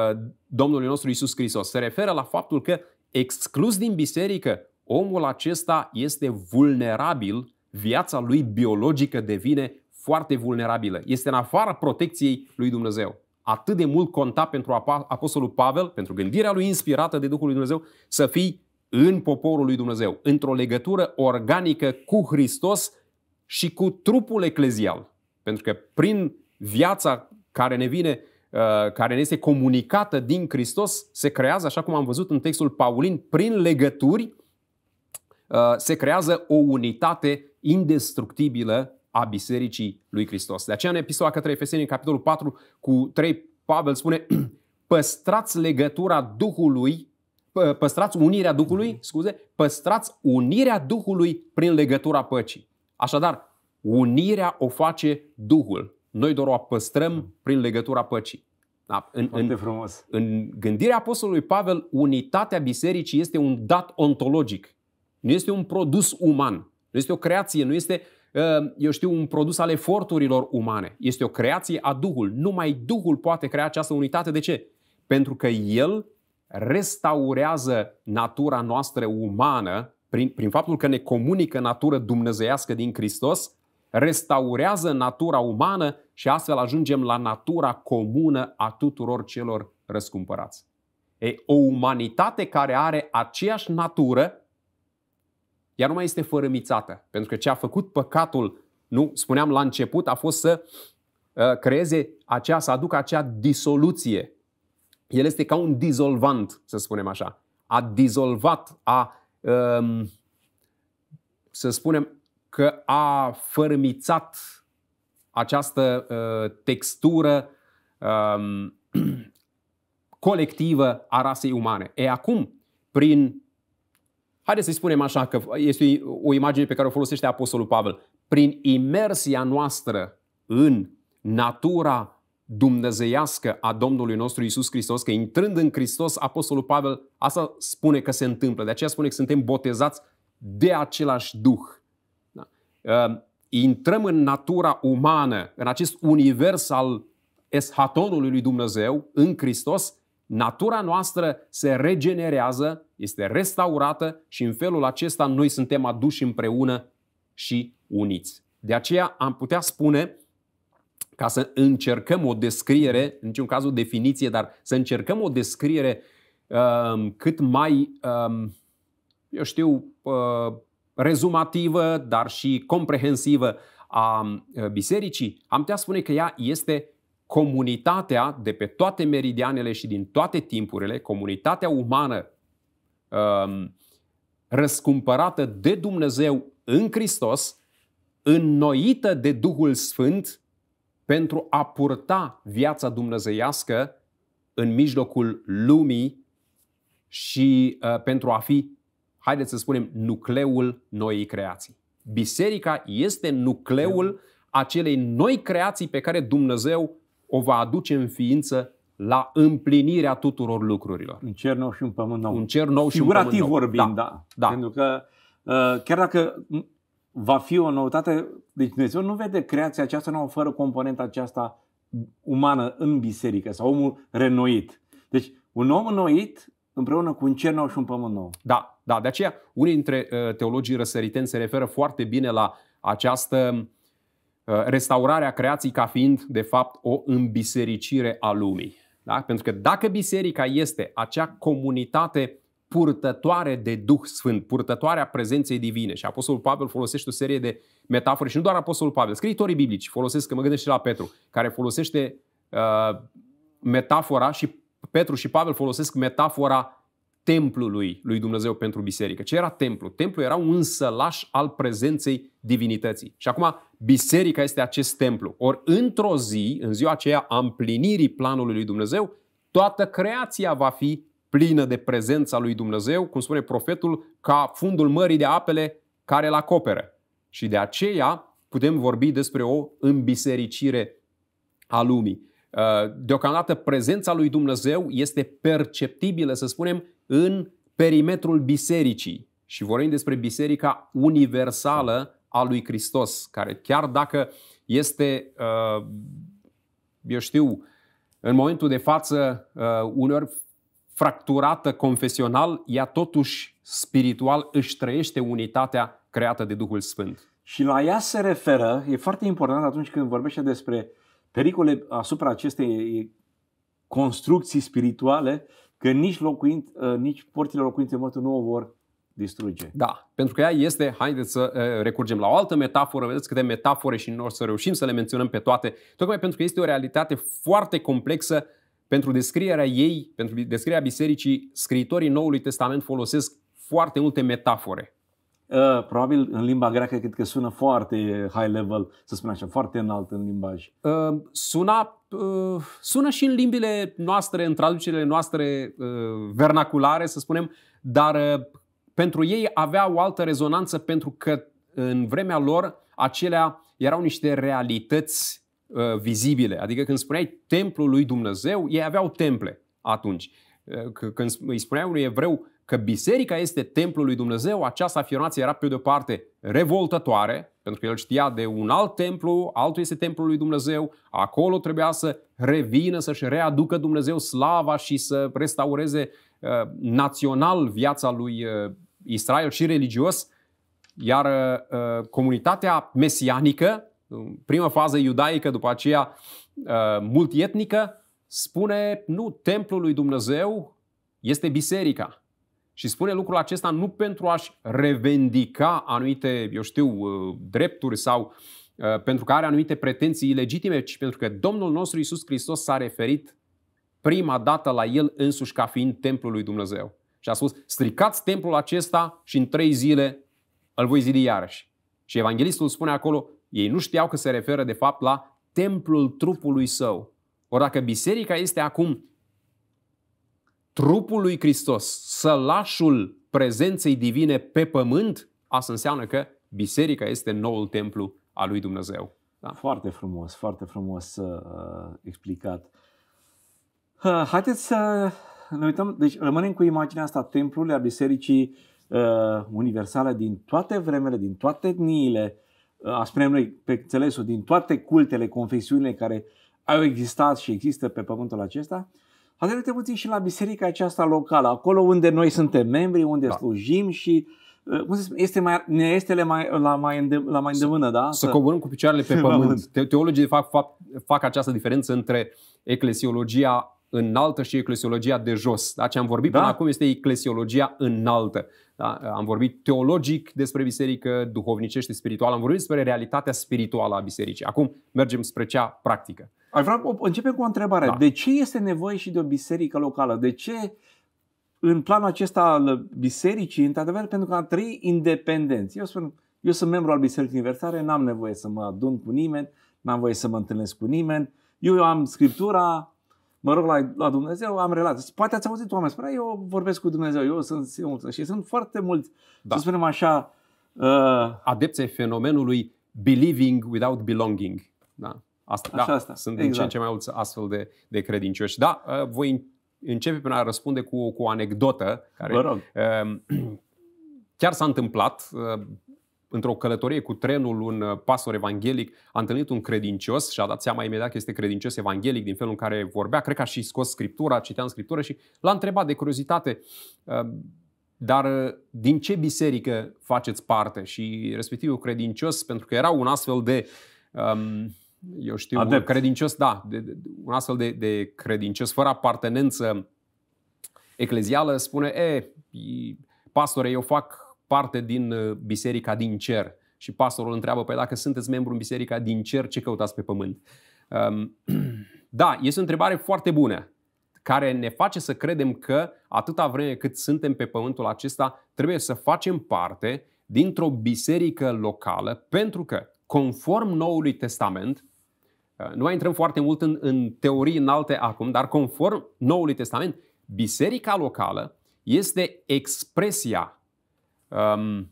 Domnului nostru Isus Hristos. Se referă la faptul că, exclus din biserică, omul acesta este vulnerabil, viața lui biologică devine foarte vulnerabilă. Este în afara protecției lui Dumnezeu. Atât de mult conta pentru Apostolul Pavel, pentru gândirea lui inspirată de Duhul lui Dumnezeu, să fii în poporul lui Dumnezeu, într-o legătură organică cu Hristos și cu trupul eclezial. Pentru că prin viața care ne vine, uh, care ne este comunicată din Hristos, se creează, așa cum am văzut în textul Paulin, prin legături, uh, se creează o unitate indestructibilă a Bisericii lui Hristos. De aceea, în epistola către Efeseni, în capitolul 4, cu 3, Pavel spune, păstrați legătura Duhului, păstrați unirea Duhului, scuze, păstrați unirea Duhului prin legătura păcii. Așadar, unirea o face Duhul. Noi doar o păstrăm mm. prin legătura păcii. Da, în, în, frumos. în gândirea Apostolului Pavel, unitatea bisericii este un dat ontologic. Nu este un produs uman, nu este o creație, nu este, uh, eu știu, un produs al eforturilor umane. Este o creație a Duhul. Numai Duhul poate crea această unitate. De ce? Pentru că El restaurează natura noastră umană prin, prin faptul că ne comunică natură dumnezeiască din Hristos, restaurează natura umană și astfel ajungem la natura comună a tuturor celor răscumpărați. E o umanitate care are aceeași natură, ea nu mai este fărămițată, pentru că ce a făcut păcatul, nu spuneam la început, a fost să uh, creeze acea, să aducă acea disoluție. El este ca un dizolvant, să spunem așa. A dizolvat, a, um, să spunem, că a fărâmițat această uh, textură um, colectivă a rasei umane. E acum, prin, haideți să-i spunem așa, că este o imagine pe care o folosește Apostolul Pavel, prin imersia noastră în natura dumnezeiască a Domnului nostru Isus Hristos, că intrând în Hristos, Apostolul Pavel asta spune că se întâmplă. De aceea spune că suntem botezați de același Duh. Ehm, intrăm în natura umană, în acest univers al eshatonului lui Dumnezeu, în Hristos, natura noastră se regenerează, este restaurată și în felul acesta noi suntem aduși împreună și uniți. De aceea am putea spune, ca să încercăm o descriere, în niciun caz o definiție, dar să încercăm o descriere um, cât mai, um, eu știu, uh, rezumativă, dar și comprehensivă a bisericii, am putea spune că ea este comunitatea de pe toate meridianele și din toate timpurile, comunitatea umană um, răscumpărată de Dumnezeu în Hristos, înnoită de Duhul Sfânt pentru a purta viața dumnezeiască în mijlocul lumii și uh, pentru a fi haideți să spunem, nucleul noii creații. Biserica este nucleul acelei noi creații pe care Dumnezeu o va aduce în ființă la împlinirea tuturor lucrurilor. Un cer nou și un pământ nou. Un cer nou și Figurativ un pământ nou. vorbind, da. da. da. Pentru că uh, chiar dacă va fi o noutate, deci Dumnezeu nu vede creația aceasta nouă fără componenta aceasta umană în biserică sau omul renoit. Deci un om înnoit împreună cu un cer nou și un pământ nou. Da, da, de aceea unii dintre uh, teologii răsăriteni se referă foarte bine la această uh, restaurare a creației ca fiind, de fapt, o îmbisericire a lumii. Da? Pentru că dacă biserica este acea comunitate purtătoare de Duh Sfânt, purtătoare a prezenței divine. Și Apostolul Pavel folosește o serie de metafore și nu doar Apostolul Pavel, scriitorii biblici folosesc, că mă gândesc și la Petru, care folosește uh, metafora și Petru și Pavel folosesc metafora templului lui Dumnezeu pentru biserică. Ce era templu? Templu era un sălaș al prezenței divinității. Și acum biserica este acest templu. Ori într-o zi, în ziua aceea a împlinirii planului lui Dumnezeu, toată creația va fi plină de prezența lui Dumnezeu, cum spune profetul, ca fundul mării de apele care îl acoperă. Și de aceea putem vorbi despre o îmbisericire a lumii. Uh, deocamdată prezența lui Dumnezeu este perceptibilă, să spunem, în perimetrul bisericii. Și vorbim despre biserica universală a lui Hristos, care chiar dacă este, uh, eu știu, în momentul de față uh, uneori fracturată confesional, ea totuși spiritual își trăiește unitatea creată de Duhul Sfânt. Și la ea se referă, e foarte important atunci când vorbește despre pericole asupra acestei construcții spirituale, că nici, locuin, ă, nici porțile locuinței noastre nu o vor distruge. Da, pentru că ea este, haideți să ă, recurgem la o altă metaforă, vedeți câte metafore și noi o să reușim să le menționăm pe toate, tocmai pentru că este o realitate foarte complexă pentru descrierea ei, pentru descrierea bisericii, scriitorii Noului Testament folosesc foarte multe metafore. Uh, probabil în limba greacă cred că sună foarte high level, să spun așa, foarte înalt în limbaj. Uh, suna, uh, sună și în limbile noastre, în traducerile noastre uh, vernaculare, să spunem, dar uh, pentru ei avea o altă rezonanță pentru că în vremea lor acelea erau niște realități vizibile. Adică când spuneai templul lui Dumnezeu, ei aveau temple atunci. Când îi spunea unui evreu că biserica este templul lui Dumnezeu, această afirmație era pe de-o parte revoltătoare, pentru că el știa de un alt templu, altul este templul lui Dumnezeu, acolo trebuia să revină, să-și readucă Dumnezeu slava și să restaureze uh, național viața lui uh, Israel și religios, iar uh, comunitatea mesianică, prima fază iudaică, după aceea uh, multietnică, spune, nu, templul lui Dumnezeu este biserica. Și spune lucrul acesta nu pentru a-și revendica anumite, eu știu, uh, drepturi sau uh, pentru că are anumite pretenții ilegitime, ci pentru că Domnul nostru Isus Hristos s-a referit prima dată la el însuși ca fiind templul lui Dumnezeu. Și a spus, stricați templul acesta și în trei zile îl voi zidi iarăși. Și evanghelistul spune acolo, ei nu știau că se referă de fapt la templul trupului său. Ori dacă biserica este acum trupul lui Hristos, sălașul prezenței divine pe pământ, asta înseamnă că biserica este noul templu al lui Dumnezeu. Da? Foarte frumos, foarte frumos uh, explicat. Uh, haideți să ne uităm, deci rămânem cu imaginea asta, templul a bisericii uh, universale din toate vremele, din toate etniile, uh, spunem noi pe înțelesul, din toate cultele, confesiunile care au existat și există pe pământul acesta. Uh, Haideți puțin și la biserica aceasta locală, acolo unde noi suntem membri, unde da. slujim și uh, cum se spune, este mai, ne este la mai, la mai, înde, la mai îndemână, da? Să, să coborâm cu picioarele pe pământ. Te, teologii, de fapt, fac, fac această diferență între eclesiologia înaltă și eclesiologia de jos. Da? Ce am vorbit da? până acum este eclesiologia înaltă. Da? Am vorbit teologic despre biserică, duhovnicește, spiritual. Am vorbit despre realitatea spirituală a bisericii. Acum mergem spre cea practică. Aș vrea începem cu o întrebare. Da. De ce este nevoie și de o biserică locală? De ce în planul acesta al bisericii, într-adevăr, pentru că a trei independenți. Eu spun, eu sunt membru al Bisericii universare, n-am nevoie să mă adun cu nimeni, n-am voie să mă întâlnesc cu nimeni, eu am Scriptura, mă rog la, la Dumnezeu, am relații. Poate ați auzit oameni spune, eu vorbesc cu Dumnezeu, eu sunt, eu și sunt foarte mulți, da. să spunem așa, uh... adepții fenomenului believing without belonging. Da. Asta, așa, da, asta. Sunt exact. din ce în exact. ce mai mulți astfel de, de credincioși. Da, uh, voi începe până a răspunde cu, cu o anecdotă care Vă rog. Uh, chiar s-a întâmplat. Uh, într-o călătorie cu trenul, un uh, pastor evanghelic a întâlnit un credincios și a dat seama imediat că este credincios evanghelic din felul în care vorbea. Cred că a și scos scriptura, citea în scriptură și l-a întrebat de curiozitate, uh, dar uh, din ce biserică faceți parte? Și respectivul credincios, pentru că era un astfel de um, eu știu, Adept. credincios, da, de, de, un astfel de, de credincios fără apartenență eclezială spune, e, pastore, eu fac parte din uh, biserica din cer. Și pastorul întreabă, păi dacă sunteți membru în biserica din cer, ce căutați pe pământ? Um, da, este o întrebare foarte bună, care ne face să credem că atâta vreme cât suntem pe pământul acesta, trebuie să facem parte dintr-o biserică locală, pentru că, conform Noului Testament, uh, nu mai intrăm foarte mult în, în teorii înalte acum, dar conform Noului Testament, biserica locală este expresia um,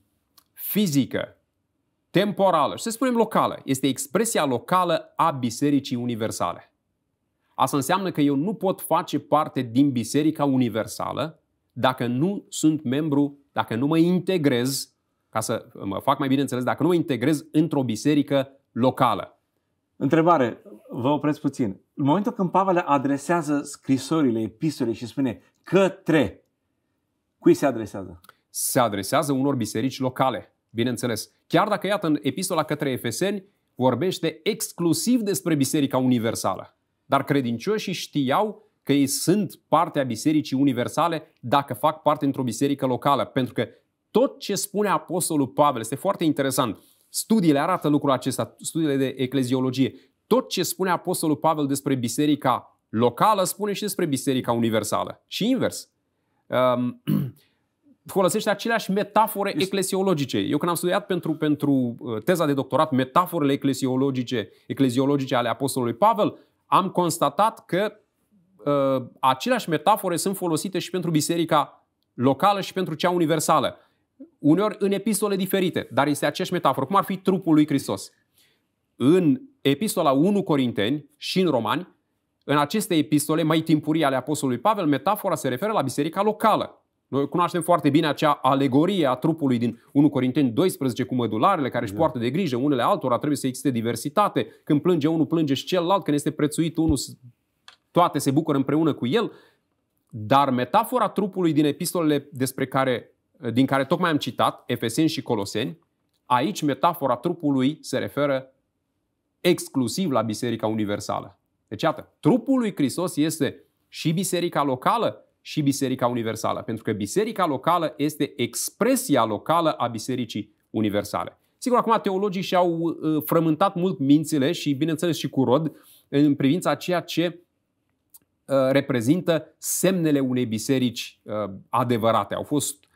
fizică, temporală și să spunem locală, este expresia locală a Bisericii Universale. Asta înseamnă că eu nu pot face parte din Biserica Universală dacă nu sunt membru, dacă nu mă integrez, ca să mă fac mai bine înțeles, dacă nu mă integrez într-o biserică locală. Întrebare, vă opresc puțin. În momentul când Pavel adresează scrisorile, epistole și spune către, cui se adresează? se adresează unor biserici locale, bineînțeles. Chiar dacă, iată, în epistola către Efeseni vorbește exclusiv despre Biserica Universală. Dar credincioșii știau că ei sunt parte a Bisericii Universale dacă fac parte într-o biserică locală. Pentru că tot ce spune Apostolul Pavel este foarte interesant. Studiile arată lucrul acesta, studiile de ecleziologie. Tot ce spune Apostolul Pavel despre biserica locală spune și despre biserica universală. Și invers. Um, folosește aceleași metafore eclesiologice. Eu când am studiat pentru, pentru uh, teza de doctorat metaforele eclesiologice, ecleziologice ale Apostolului Pavel, am constatat că uh, aceleași metafore sunt folosite și pentru biserica locală și pentru cea universală. Uneori în epistole diferite, dar este aceeași metaforă, cum ar fi trupul lui Hristos. În epistola 1 Corinteni și în Romani, în aceste epistole mai timpurii ale Apostolului Pavel, metafora se referă la biserica locală. Noi cunoaștem foarte bine acea alegorie a trupului din 1 Corinteni 12 cu mădularele care își da. poartă de grijă unele altora, trebuie să existe diversitate. Când plânge unul, plânge și celălalt, când este prețuit unul, toate se bucură împreună cu el. Dar metafora trupului din epistolele despre care, din care tocmai am citat, Efeseni și Coloseni, aici metafora trupului se referă exclusiv la Biserica Universală. Deci, iată, trupul lui Hristos este și biserica locală, și Biserica Universală, pentru că Biserica locală este expresia locală a Bisericii Universale. Sigur, acum teologii și-au uh, frământat mult mințile și, bineînțeles, și cu rod în privința ceea ce uh, reprezintă semnele unei biserici uh, adevărate. Au fost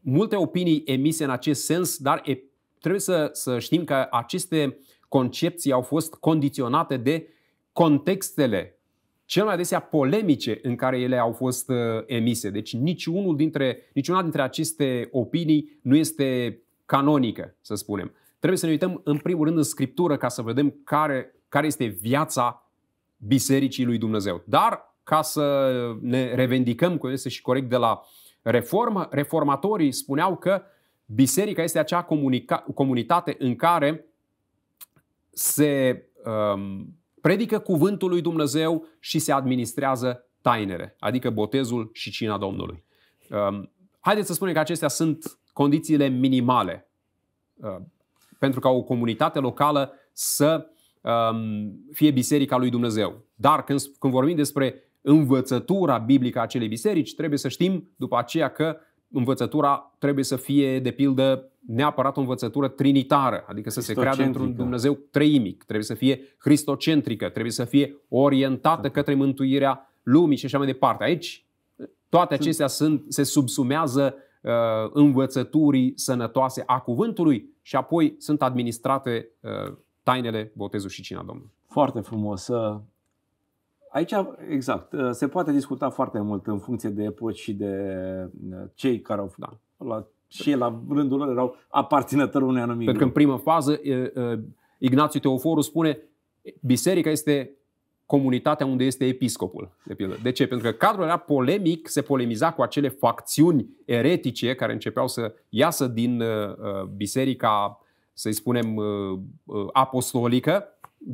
multe opinii emise în acest sens, dar trebuie să, să știm că aceste concepții au fost condiționate de contextele cel mai adesea polemice în care ele au fost uh, emise. Deci niciunul dintre, niciuna dintre aceste opinii nu este canonică, să spunem. Trebuie să ne uităm în primul rând în Scriptură ca să vedem care, care este viața Bisericii lui Dumnezeu. Dar ca să ne revendicăm, cum este și corect de la reformă, reformatorii spuneau că biserica este acea comunica- comunitate în care se um, predică cuvântul lui Dumnezeu și se administrează tainere, adică botezul și cina Domnului. Um, haideți să spunem că acestea sunt condițiile minimale uh, pentru ca o comunitate locală să um, fie biserica lui Dumnezeu. Dar când, când vorbim despre învățătura biblică a acelei biserici, trebuie să știm după aceea că învățătura trebuie să fie, de pildă, neapărat o învățătură trinitară, adică să se creadă într-un Dumnezeu treimic, trebuie să fie cristocentrică, trebuie să fie orientată da. către mântuirea lumii și așa mai departe. Aici toate acestea sunt, se subsumează uh, învățăturii sănătoase a cuvântului și apoi sunt administrate uh, tainele, botezul și cina Domnului. Foarte frumos. Uh, Aici, exact, ă, se poate discuta foarte mult în funcție de epoci și de ă, cei care au da. la, și la rândul lor erau aparținători unui anumit Pentru că în primă fază ă, Ignațiu Teoforu spune biserica este comunitatea unde este episcopul, de pildă. De ce? Pentru că cadrul era polemic, se polemiza cu acele facțiuni eretice care începeau să iasă din biserica, să-i spunem, apostolică,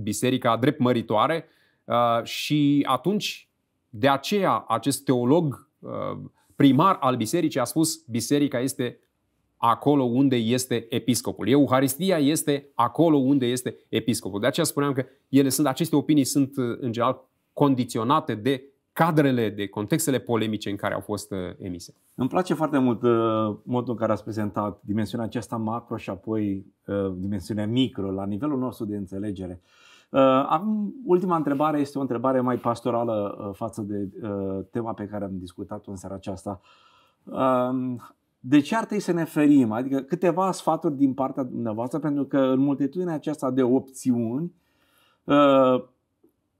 biserica drept măritoare, Uh, și atunci, de aceea, acest teolog uh, primar al bisericii a spus, biserica este acolo unde este episcopul. Euharistia este acolo unde este episcopul. De aceea spuneam că ele sunt, aceste opinii sunt uh, în general condiționate de cadrele, de contextele polemice în care au fost emise. Îmi place foarte mult modul în care ați prezentat dimensiunea aceasta macro și apoi dimensiunea micro la nivelul nostru de înțelegere. Uh, am, ultima întrebare este o întrebare mai pastorală uh, față de uh, tema pe care am discutat-o în seara aceasta. Um, de ce ar trebui să ne ferim? Adică câteva sfaturi din partea dumneavoastră, pentru că în multitudinea aceasta de opțiuni,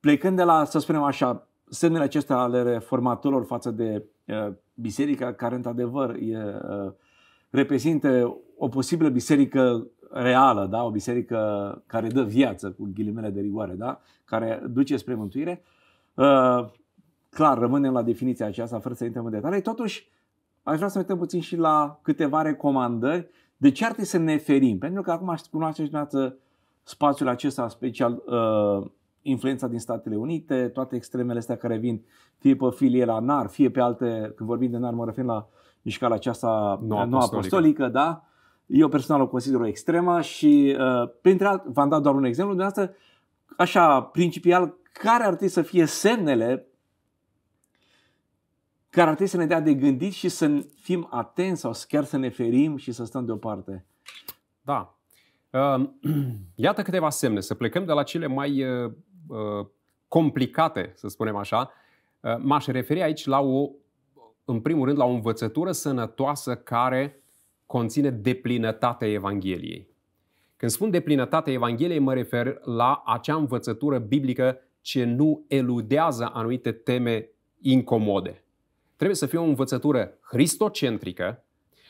plecând de la, să spunem așa, semnele acestea ale reformatorilor față de biserica care într-adevăr e, reprezintă o posibilă biserică reală, da? o biserică care dă viață, cu ghilimele de rigoare, da? care duce spre mântuire. Uh, clar, rămânem la definiția aceasta fără să intrăm în detalii. Totuși, aș vrea să ne uităm puțin și la câteva recomandări de ce ar trebui să ne ferim. Pentru că acum și dumneavoastră spațiul acesta special, uh, influența din Statele Unite, toate extremele astea care vin fie pe filie la NAR, fie pe alte, când vorbim de NAR mă refer la mișcarea aceasta nouă apostolică, apostolică da? Eu personal o consider o extremă și, uh, printre alt, v-am dat doar un exemplu de asta, așa, principial, care ar trebui să fie semnele care ar trebui să ne dea de gândit și să fim atenți sau chiar să ne ferim și să stăm deoparte. Da. Um, iată câteva semne. Să plecăm de la cele mai uh, uh, complicate, să spunem așa. Uh, m-aș referi aici la o, în primul rând, la o învățătură sănătoasă care conține deplinătatea Evangheliei. Când spun deplinătatea Evangheliei, mă refer la acea învățătură biblică ce nu eludează anumite teme incomode. Trebuie să fie o învățătură cristocentrică,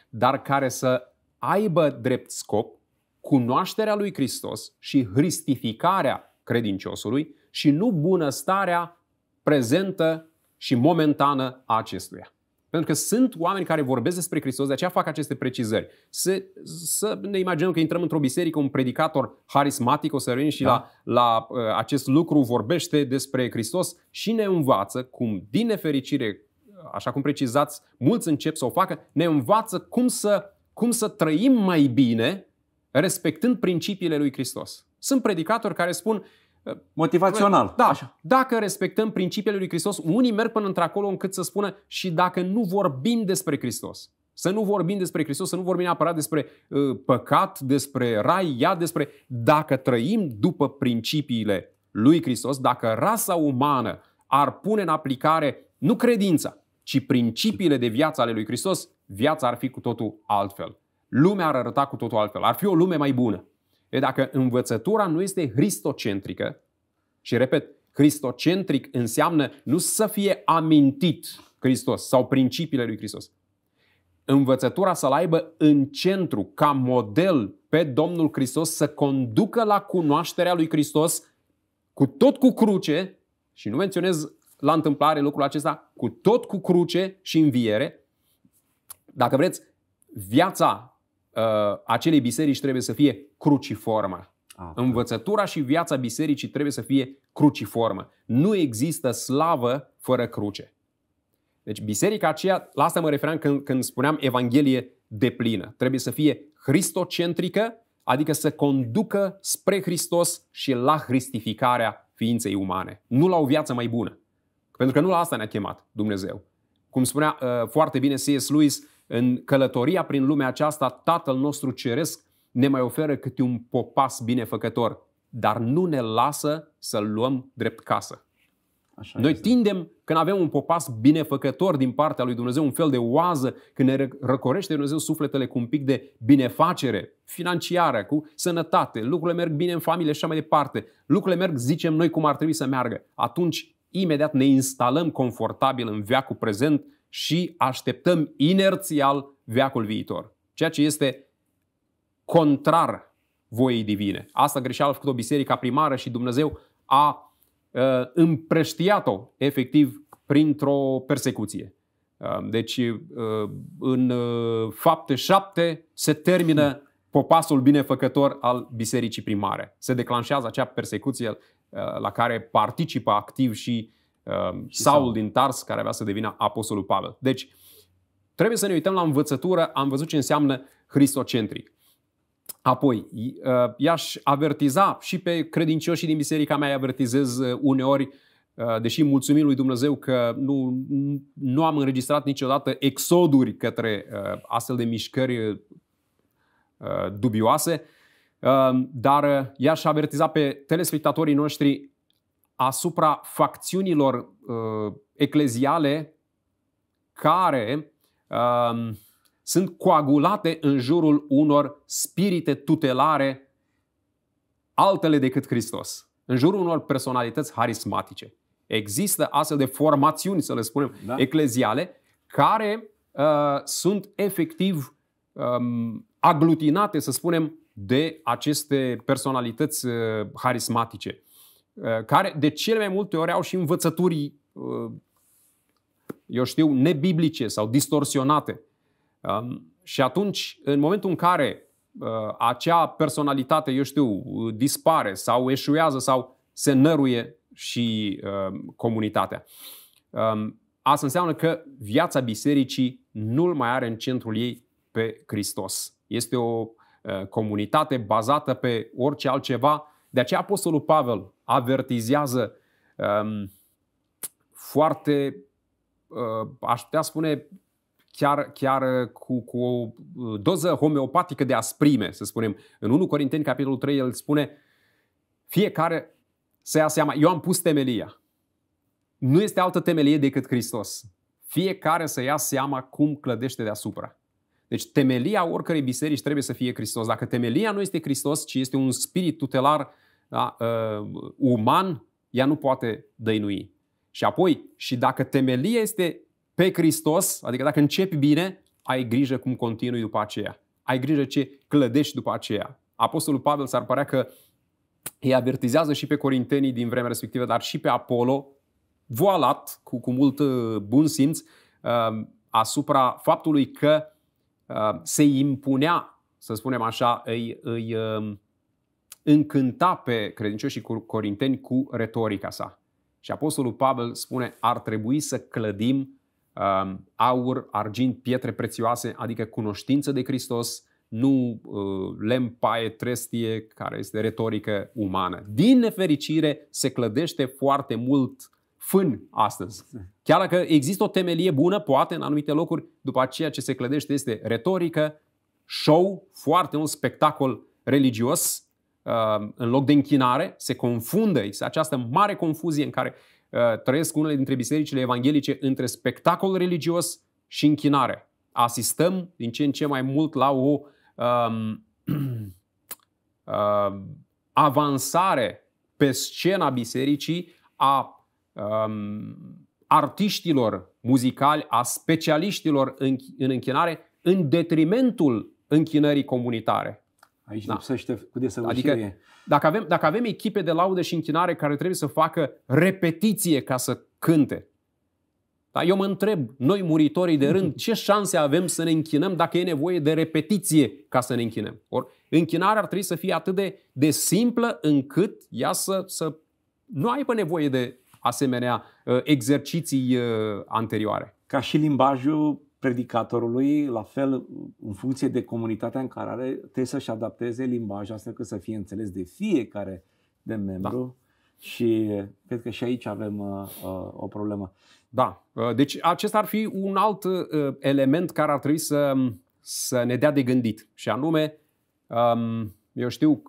dar care să aibă drept scop cunoașterea lui Hristos și hristificarea credinciosului și nu bunăstarea prezentă și momentană a acestuia. Pentru că sunt oameni care vorbesc despre Hristos, de aceea fac aceste precizări. Să, să ne imaginăm că intrăm într-o biserică, un predicator harismatic, o să revenim și da. la, la uh, acest lucru, vorbește despre Hristos și ne învață cum, din nefericire, așa cum precizați, mulți încep să o facă, ne învață cum să, cum să trăim mai bine respectând principiile lui Hristos. Sunt predicatori care spun, Motivațional. Da, Așa. dacă respectăm principiile lui Hristos, unii merg până într-acolo încât să spună și dacă nu vorbim despre Hristos. Să nu vorbim despre Hristos, să nu vorbim neapărat despre uh, păcat, despre rai, ia despre dacă trăim după principiile lui Hristos, dacă rasa umană ar pune în aplicare nu credința, ci principiile de viață ale lui Hristos, viața ar fi cu totul altfel. Lumea ar arăta cu totul altfel. Ar fi o lume mai bună. E, dacă învățătura nu este cristocentrică, și repet, cristocentric înseamnă nu să fie amintit Hristos sau principiile lui Hristos. Învățătura să-L aibă în centru, ca model pe Domnul Hristos, să conducă la cunoașterea lui Hristos, cu tot cu cruce, și nu menționez la întâmplare lucrul acesta, cu tot cu cruce și înviere. Dacă vreți, viața uh, acelei biserici trebuie să fie cruciformă. Ah, Învățătura și viața bisericii trebuie să fie cruciformă. Nu există slavă fără cruce. Deci biserica aceea, la asta mă referam când, când spuneam Evanghelie de plină. Trebuie să fie cristocentrică, adică să conducă spre Hristos și la hristificarea ființei umane. Nu la o viață mai bună. Pentru că nu la asta ne-a chemat Dumnezeu. Cum spunea uh, foarte bine C.S. Lewis, în călătoria prin lumea aceasta, Tatăl nostru Ceresc ne mai oferă câte un popas binefăcător, dar nu ne lasă să-l luăm drept casă. Așa Noi este. tindem, când avem un popas binefăcător din partea lui Dumnezeu, un fel de oază, când ne răcorește Dumnezeu sufletele cu un pic de binefacere financiară, cu sănătate, lucrurile merg bine în familie și așa mai departe, lucrurile merg, zicem noi, cum ar trebui să meargă, atunci imediat ne instalăm confortabil în viacul prezent și așteptăm inerțial veacul viitor. Ceea ce este contrar voiei divine. Asta greșeală a făcut-o biserica primară și Dumnezeu a uh, împrăștiat-o efectiv printr-o persecuție. Uh, deci uh, în fapte șapte se termină popasul binefăcător al bisericii primare. Se declanșează acea persecuție la care participă activ și Um, Saul din Tars, care avea să devină Apostolul Pavel. Deci, trebuie să ne uităm la învățătură, am văzut ce înseamnă Hristocentric. Apoi, uh, i-aș avertiza și pe credincioșii din biserica mea, avertizez uh, uneori, uh, deși mulțumim lui Dumnezeu că nu, nu am înregistrat niciodată exoduri către astfel de mișcări dubioase, dar i-aș avertiza pe telespectatorii noștri asupra facțiunilor uh, ecleziale care uh, sunt coagulate în jurul unor spirite tutelare altele decât Hristos, în jurul unor personalități harismatice. Există astfel de formațiuni, să le spunem, da. ecleziale, care uh, sunt efectiv um, aglutinate, să spunem, de aceste personalități uh, harismatice. Eh, care de cele mai multe ori au și învățături, eh, eu știu, nebiblice sau distorsionate. Și atunci, în momentul în care eh, acea personalitate, eu știu, dispare sau eșuează sau se năruie și comunitatea. Asta înseamnă că viața bisericii nu-l mai are în centrul ei pe Hristos. Este o comunitate bazată pe orice altceva. De aceea Apostolul Pavel avertizează um, foarte, uh, aș putea spune, chiar, chiar uh, cu, cu o uh, doză homeopatică de asprime, să spunem. În 1 Corinteni, capitolul 3, el spune fiecare să ia seama, eu am pus temelia. Nu este altă temelie decât Hristos. Fiecare să ia seama cum clădește deasupra. Deci temelia oricărei biserici trebuie să fie Hristos. Dacă temelia nu este Hristos, ci este un spirit tutelar uh, da? uh, uman, ea nu poate dăinui. Și apoi, și dacă temelia este pe Hristos, adică dacă începi bine, ai grijă cum continui după aceea. Ai grijă ce clădești după aceea. Apostolul Pavel s-ar părea că îi avertizează și pe corintenii din vremea respectivă, dar și pe Apollo, voalat, cu, cu mult ă, bun simț, uh, asupra faptului că uh, se impunea, să spunem așa, îi, îi uh, încânta pe credincioșii corinteni cu retorica sa. Și Apostolul Pavel spune, ar trebui să clădim um, aur, argint, pietre prețioase, adică cunoștință de Hristos, nu uh, lemn, paie, trestie, care este retorică umană. Din nefericire, se clădește foarte mult fân astăzi. Chiar dacă există o temelie bună, poate, în anumite locuri, după aceea ce se clădește este retorică, show, foarte un spectacol religios, Uh, în loc de închinare, se confundă. Există această mare confuzie în care uh, trăiesc unele dintre bisericile evanghelice între spectacol religios și închinare. Asistăm din ce în ce mai mult la o um, um, avansare pe scena bisericii a um, artiștilor muzicali, a specialiștilor în, în închinare, în detrimentul închinării comunitare. Aici da. lipsește cu desăvârșire. Adică, dacă avem, dacă avem echipe de laudă și închinare care trebuie să facă repetiție ca să cânte, da? eu mă întreb, noi muritorii de rând, ce șanse avem să ne închinăm dacă e nevoie de repetiție ca să ne închinăm? Or, închinarea ar trebui să fie atât de, de simplă încât ea să, să nu aibă nevoie de asemenea uh, exerciții uh, anterioare. Ca și limbajul predicatorului, la fel, în funcție de comunitatea în care are, trebuie să-și adapteze limbajul astfel că să fie înțeles de fiecare de membru. Da. Și cred că și aici avem uh, uh o problemă. Da. Uh, deci acesta ar fi un alt uh, element care ar trebui să, um, să ne dea de gândit. Și anume, um, eu știu,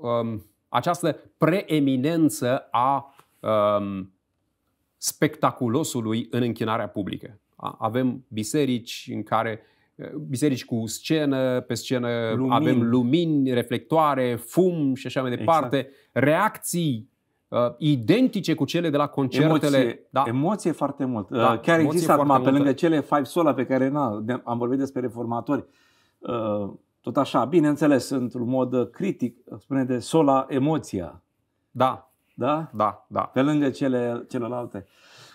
um, această preeminență a um, spectaculosului în închinarea publică avem biserici în care eh, biserici cu scenă, pe scenă lumini. avem lumini, reflectoare, fum și așa mai exact. departe, exact. reacții uh, identice cu cele de la concertele. Emoție, da. emoție foarte mult. Da, eh, Chiar există acum, multă. pe lângă cele Five Sola pe care na, am vorbit despre reformatori, uh, tot așa, bineînțeles, într-un mod critic, spune de Sola emoția. Da. Da? Da, da. Pe lângă cele, celelalte.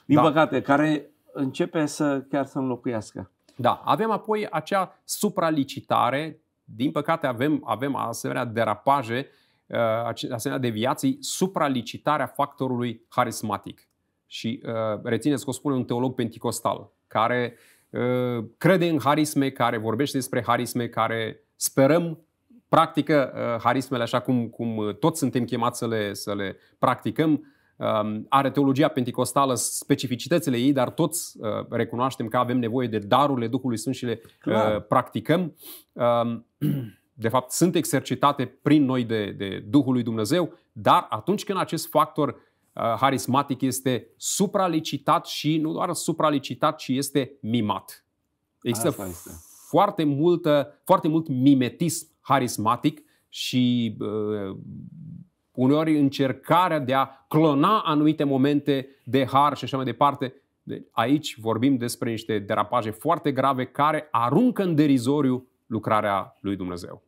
Din da. păcate, care începe să chiar să înlocuiască. Da, avem apoi acea supralicitare, din păcate avem, avem asemenea derapaje, uh, asemenea deviații, supralicitarea factorului harismatic. Și uh, rețineți că o spune un teolog penticostal, care uh, crede în harisme, care vorbește despre harisme, care sperăm practică harismele așa cum, cum toți suntem chemați să le, să le practicăm, Um, are teologia pentecostală specificitățile ei, dar toți uh, recunoaștem că avem nevoie de darurile Duhului Sfânt și le uh, Clar. practicăm. Um, de fapt, sunt exercitate prin noi de, de Duhul lui Dumnezeu, dar atunci când acest factor uh, harismatic este supralicitat și nu doar supralicitat, ci este mimat. Există este. foarte, multă, foarte mult mimetism harismatic și uneori încercarea de a clona anumite momente de har și așa mai departe. Deci, aici vorbim despre niște derapaje foarte grave care aruncă în derizoriu lucrarea lui Dumnezeu.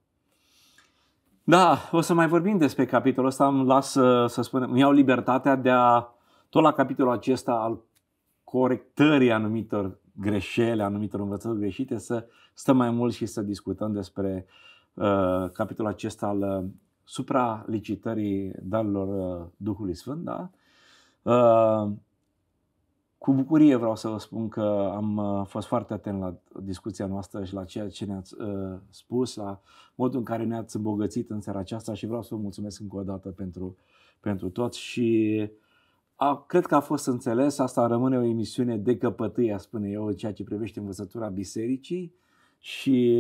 Da, o să mai vorbim despre capitolul ăsta, îmi las să spunem, îmi iau libertatea de a, tot la capitolul acesta al corectării anumitor greșeli, anumitor învățături greșite, să stăm mai mult și să discutăm despre uh, capitolul acesta al supra-licitării darurilor uh, Duhului Sfânt, da? Uh, cu bucurie vreau să vă spun că am uh, fost foarte atent la discuția noastră și la ceea ce ne-ați spus, la modul în care ne-ați îmbogățit în seara aceasta și vreau să vă mulțumesc încă o dată pentru, pentru tot și a, cred că a fost înțeles, asta rămâne o emisiune de căpătâie, a spune eu, în ceea ce privește învățătura bisericii și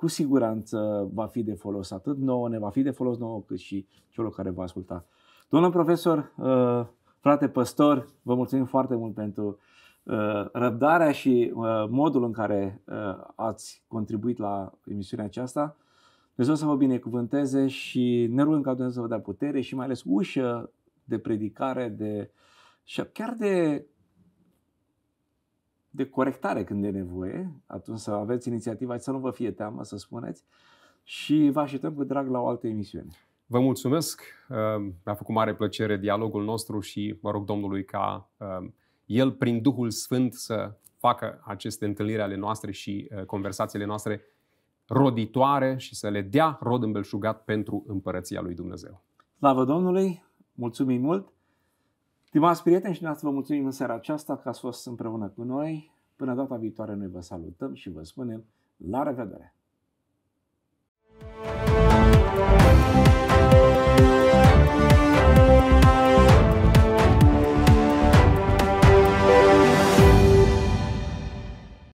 cu siguranță va fi de folos atât nouă, ne va fi de folos nouă, cât și celor care va asculta. Domnul profesor, uh, frate păstor, vă mulțumim foarte mult pentru uh, răbdarea și uh, modul în care ați contribuit la emisiunea aceasta. Dumnezeu să vă binecuvânteze și ne rugăm ca Dumnezeu să vă dea putere și mai ales ușă de predicare, de și chiar de de corectare când e nevoie, atunci să aveți inițiativa să nu vă fie teamă să spuneți și vă așteptăm cu drag la o altă emisiune. Vă mulțumesc, ehm, mi-a făcut mare plăcere dialogul nostru și mă rog Domnului ca ehm, El prin Duhul Sfânt să facă aceste întâlniri ale noastre și conversațiile noastre roditoare și să le dea rod îmbelșugat pentru împărăția lui Dumnezeu. Slavă Domnului, mulțumim mult! Stimați prieteni și noastră, vă mulțumim în seara aceasta că ați fost împreună cu noi. Până data viitoare noi vă salutăm și vă spunem la revedere!